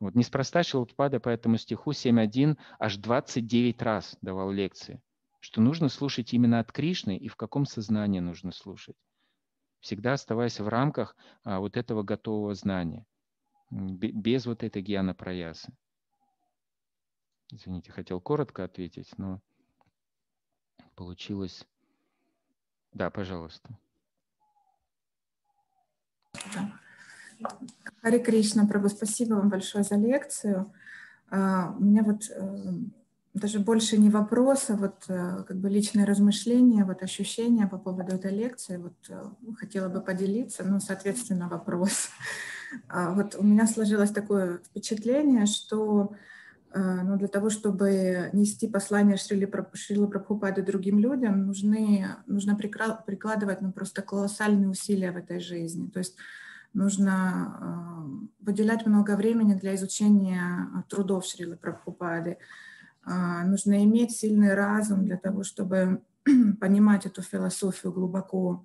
Вот неспроста Шилпада по этому стиху 7.1 аж 29 раз давал лекции, что нужно слушать именно от Кришны и в каком сознании нужно слушать, всегда оставаясь в рамках а, вот этого готового знания, без вот этой гьяна проясы. Извините, хотел коротко ответить, но получилось. Да, пожалуйста. Хари Кришна, Прабу, спасибо вам большое за лекцию. А, у меня вот э, даже больше не вопрос, а вот э, как бы личное размышление, вот ощущения по поводу этой лекции. Вот э, хотела бы поделиться, ну, соответственно, вопрос. А, вот у меня сложилось такое впечатление, что ну, для того, чтобы нести послание Шрилы, Шрилы Прабхупады другим людям, нужны, нужно прикладывать ну, просто колоссальные усилия в этой жизни. То есть нужно а, выделять много времени для изучения а, трудов Шрилы Прабхупады. А, нужно иметь сильный разум для того, чтобы понимать эту философию глубоко.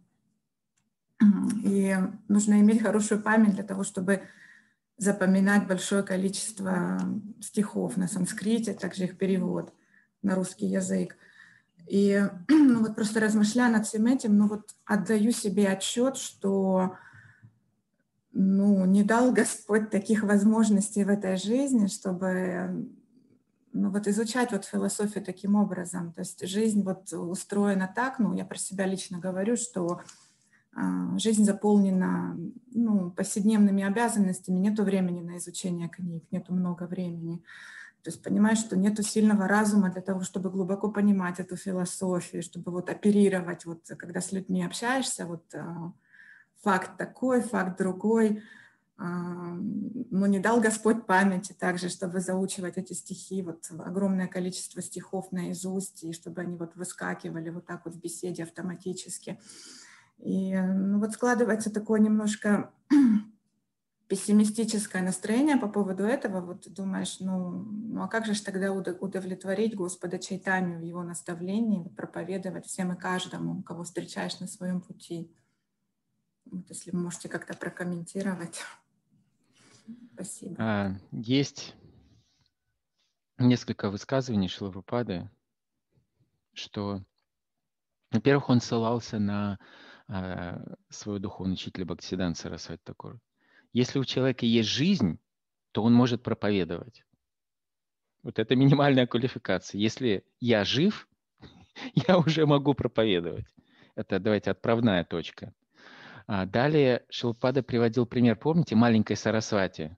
И нужно иметь хорошую память для того, чтобы запоминать большое количество стихов на санскрите, также их перевод на русский язык. И ну, вот просто размышляя над всем этим, ну вот отдаю себе отчет, что ну, не дал Господь таких возможностей в этой жизни, чтобы ну, вот изучать вот философию таким образом. То есть жизнь вот устроена так, ну, я про себя лично говорю, что а, жизнь заполнена ну, повседневными обязанностями, нету времени на изучение книг, нету много времени. То есть понимаешь, что нету сильного разума для того, чтобы глубоко понимать эту философию, чтобы вот оперировать, вот когда с людьми общаешься, вот а, факт такой, факт другой. Но ну, не дал Господь памяти также, чтобы заучивать эти стихи, вот огромное количество стихов наизусть, и чтобы они вот выскакивали вот так вот в беседе автоматически. И ну, вот складывается такое немножко пессимистическое настроение по поводу этого, вот думаешь, ну, ну а как же ж тогда удовлетворить Господа Чайтанию в его наставлении, проповедовать всем и каждому, кого встречаешь на своем пути? Вот если можете как-то прокомментировать. Спасибо. А, есть несколько высказываний Шилаврупады, что, во-первых, он ссылался на а, своего духовного учителя Бхактисидан Сарасвати Такур. Если у человека есть жизнь, то он может проповедовать. Вот это минимальная квалификация. Если я жив, я уже могу проповедовать. Это, давайте, отправная точка. А далее Шилпада приводил пример, помните, маленькой Сарасвати,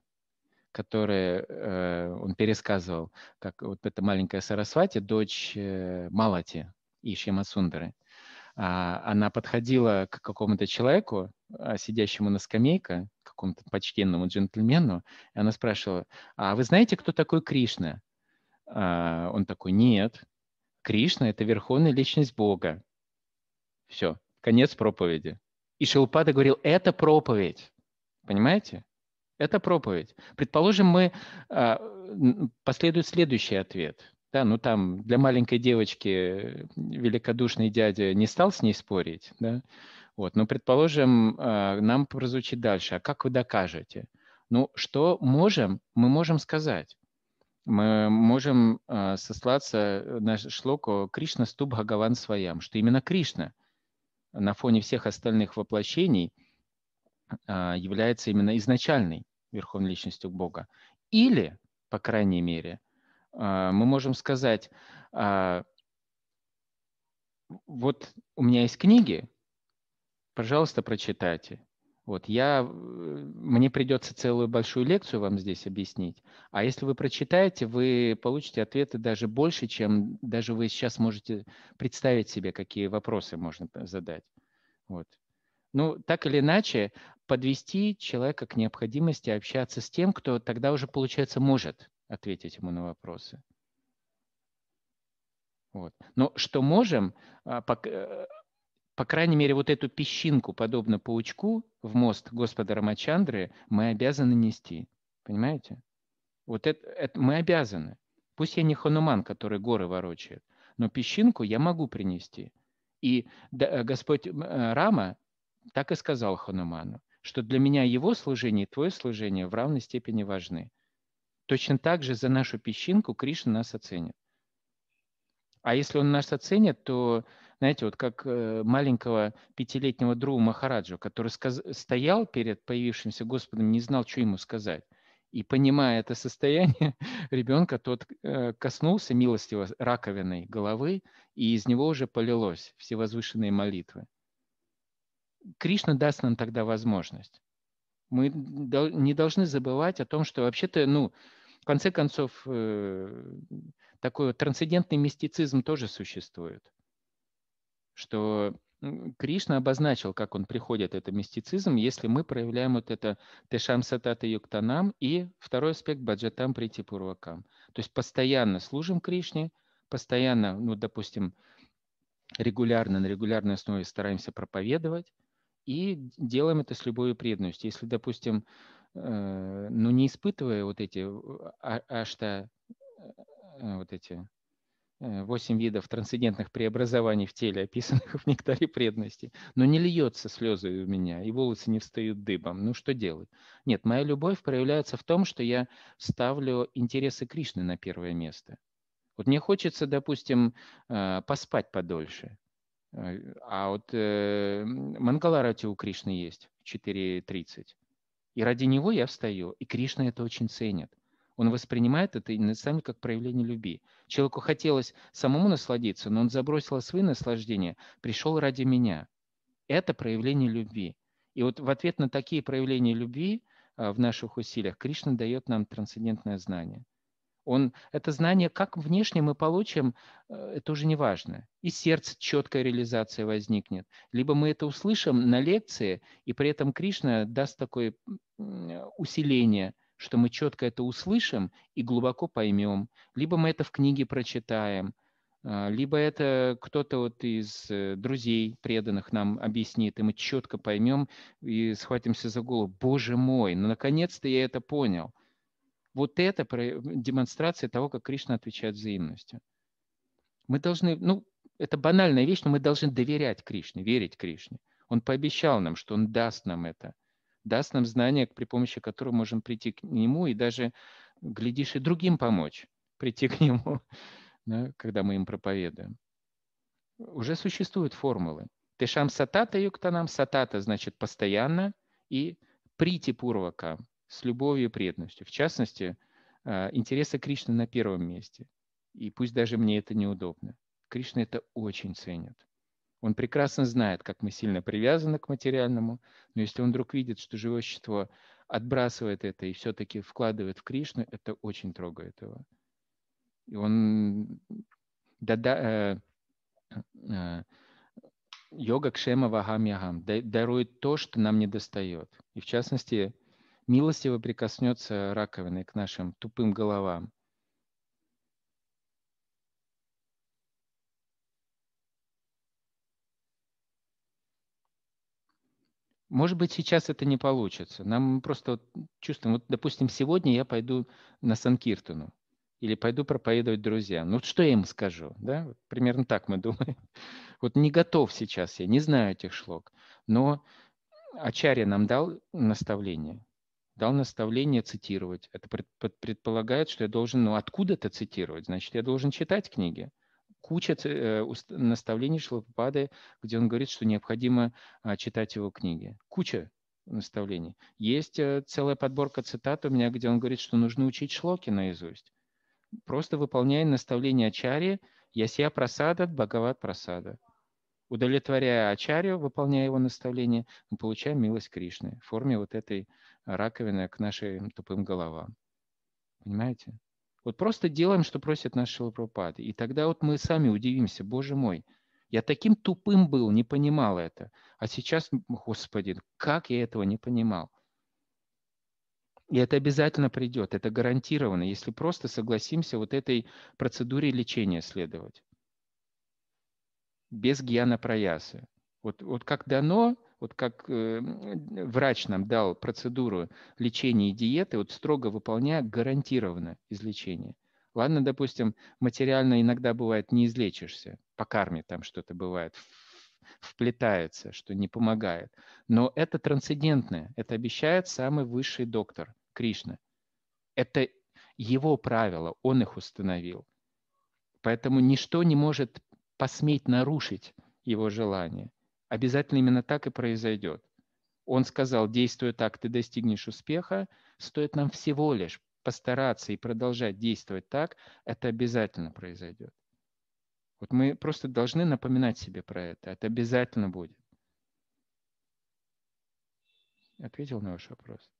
которую э, он пересказывал, как вот эта маленькая Сарасвати, дочь э, Малати и Шимасундары. А, она подходила к какому-то человеку, а, сидящему на скамейке, какому-то почтенному джентльмену, и она спрашивала, а вы знаете, кто такой Кришна? А, он такой, нет. Кришна – это верховная личность Бога. Все, конец проповеди. И Шилпада говорил, это проповедь. Понимаете? Это проповедь. Предположим, мы а, последует следующий ответ. Да, ну там для маленькой девочки великодушный дядя не стал с ней спорить, да? Вот, но предположим, а, нам прозвучит дальше. А как вы докажете? Ну, что можем, мы можем сказать. Мы можем а, сослаться на шлоку Кришна стуб Гагаван своям, что именно Кришна – на фоне всех остальных воплощений а, является именно изначальной верховной личностью Бога. Или, по крайней мере, а, мы можем сказать, а, вот у меня есть книги, пожалуйста, прочитайте. Вот я, э, мне придется целую большую лекцию вам здесь объяснить. А если вы прочитаете, вы получите ответы даже больше, чем даже вы сейчас можете представить себе, какие вопросы можно задать. Вот. Ну, так или иначе, подвести человека к необходимости общаться с тем, кто тогда уже, получается, может ответить ему на вопросы. Вот. Но что можем, а, э, по крайней мере, вот эту песчинку, подобно паучку, в мост Господа Рамачандры мы обязаны нести. Понимаете? Вот это, это мы обязаны. Пусть я не хануман, который горы ворочает, но песчинку я могу принести. И э, Господь э, Рама так и сказал Хануману, что для меня его служение и твое служение в равной степени важны. Точно так же за нашу песчинку Кришна нас оценит. А если он нас оценит, то знаете, вот как э, маленького пятилетнего Дру Махараджа, который сказ- стоял перед появившимся Господом, не знал, что ему сказать. И понимая это состояние ребенка, тот э, коснулся милостиво раковиной головы, и из него уже полилось всевозвышенные молитвы. Кришна даст нам тогда возможность. Мы не должны забывать о том, что вообще-то, ну, в конце концов, э, такой трансцендентный мистицизм тоже существует что Кришна обозначил, как он приходит, это мистицизм, если мы проявляем вот это тешам сатата юктанам и второй аспект баджатам прийти пурвакам. То есть постоянно служим Кришне, постоянно, ну, допустим, регулярно, на регулярной основе стараемся проповедовать и делаем это с любой преданностью. Если, допустим, э, ну, не испытывая вот эти э, а, ашта, э, э, вот эти 8 э, видов трансцендентных преобразований в теле, описанных в «Нектаре преданности». Но не льется слезы у меня, и волосы не встают дыбом. Ну что делать? Нет, моя любовь проявляется в том, что я ставлю интересы Кришны на первое место. Вот мне хочется, допустим, э, поспать подольше. Э, а вот Мангаларати у Кришны есть в 4.30. И ради него я встаю. И Кришна это очень ценит. Он воспринимает это инициально как проявление любви. Человеку хотелось самому насладиться, но он забросил свои наслаждения, пришел ради меня. Это проявление любви. И вот в ответ на такие проявления любви а, в наших усилиях Кришна дает нам трансцендентное знание. Он, это знание, как внешне мы получим, а, это уже не важно. И сердце четкая реализация возникнет. Либо мы это услышим на лекции, и при этом Кришна даст такое усиление – что мы четко это услышим и глубоко поймем. Либо мы это в книге прочитаем, а, либо это кто-то вот из э, друзей преданных нам объяснит, и мы четко поймем и схватимся за голову. Боже мой, ну наконец-то я это понял. Вот это демонстрация того, как Кришна отвечает взаимностью. Мы должны, ну, это банальная вещь, но мы должны доверять Кришне, верить Кришне. Он пообещал нам, что он даст нам это даст нам знания, при помощи которого можем прийти к нему и даже, глядишь, и другим помочь прийти к нему, да, когда мы им проповедуем. Уже существуют формулы. Тешам сатата юктанам. Сатата значит постоянно и прити пурвака с любовью и преданностью. В частности, а, интересы Кришны на первом месте. И пусть даже мне это неудобно. Кришна это очень ценит. Он прекрасно знает, как мы сильно привязаны к материальному, но если он вдруг видит, что живое существо отбрасывает это и все-таки вкладывает в Кришну, это очень трогает его. И он... Да, да, э, э, йога кшема вагам ягам дарует то, что нам не достает. И в частности, милостиво прикоснется раковиной к нашим тупым головам, Может быть, сейчас это не получится. Нам просто вот чувствуем, вот, допустим, сегодня я пойду на Санкиртуну или пойду проповедовать друзьям. Ну, что я им скажу? Да? примерно так мы думаем. Вот не готов сейчас я, не знаю этих шлок. Но Ачарья нам дал наставление. Дал наставление цитировать. Это предполагает, что я должен ну, откуда-то цитировать. Значит, я должен читать книги куча э, наставлений Шилопопады, где он говорит, что необходимо а, читать его книги. Куча наставлений. Есть э, целая подборка цитат у меня, где он говорит, что нужно учить шлоки наизусть. Просто выполняя наставления Ачари, Ясия Прасада, Бхагават Прасада. Удовлетворяя Ачарю, выполняя его наставления, мы получаем милость Кришны в форме вот этой раковины к нашим тупым головам. Понимаете? Вот просто делаем, что просит наш Шилапрапада. И тогда вот мы сами удивимся, боже мой, я таким тупым был, не понимал это. А сейчас, господи, как я этого не понимал? И это обязательно придет, это гарантированно, если просто согласимся вот этой процедуре лечения следовать. Без гьяна проясы. Вот, вот как дано, вот как э, врач нам дал процедуру лечения и диеты, вот строго выполняя гарантированно излечение. Ладно, допустим, материально иногда бывает не излечишься, по карме там что-то бывает, вплетается, что не помогает. Но это трансцендентное, это обещает самый высший доктор Кришна. Это его правила, он их установил. Поэтому ничто не может посметь нарушить его желание – обязательно именно так и произойдет. Он сказал, действуя так, ты достигнешь успеха. Стоит нам всего лишь постараться и продолжать действовать так, это обязательно произойдет. Вот мы просто должны напоминать себе про это. Это обязательно будет. Ответил на ваш вопрос?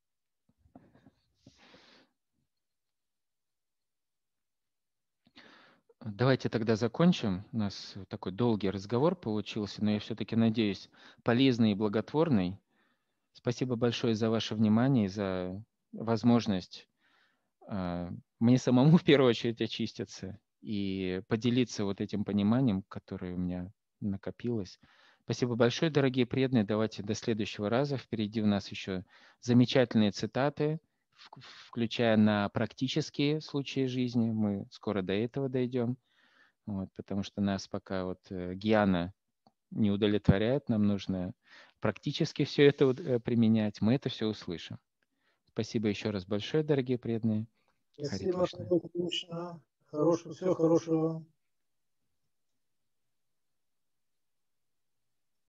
Давайте тогда закончим. У нас такой долгий разговор получился, но я все-таки надеюсь, полезный и благотворный. Спасибо большое за ваше внимание и за возможность а, мне самому в первую очередь очиститься и поделиться вот этим пониманием, которое у меня накопилось. Спасибо большое, дорогие преданные. Давайте до следующего раза. Впереди у нас еще замечательные цитаты – включая на практические случаи жизни. Мы скоро до этого дойдем, вот, потому что нас пока вот э, Гиана не удовлетворяет, нам нужно практически все это э, применять, мы это все услышим. Спасибо еще раз большое, дорогие преданные. Спасибо, Хорошего, всего хорошего.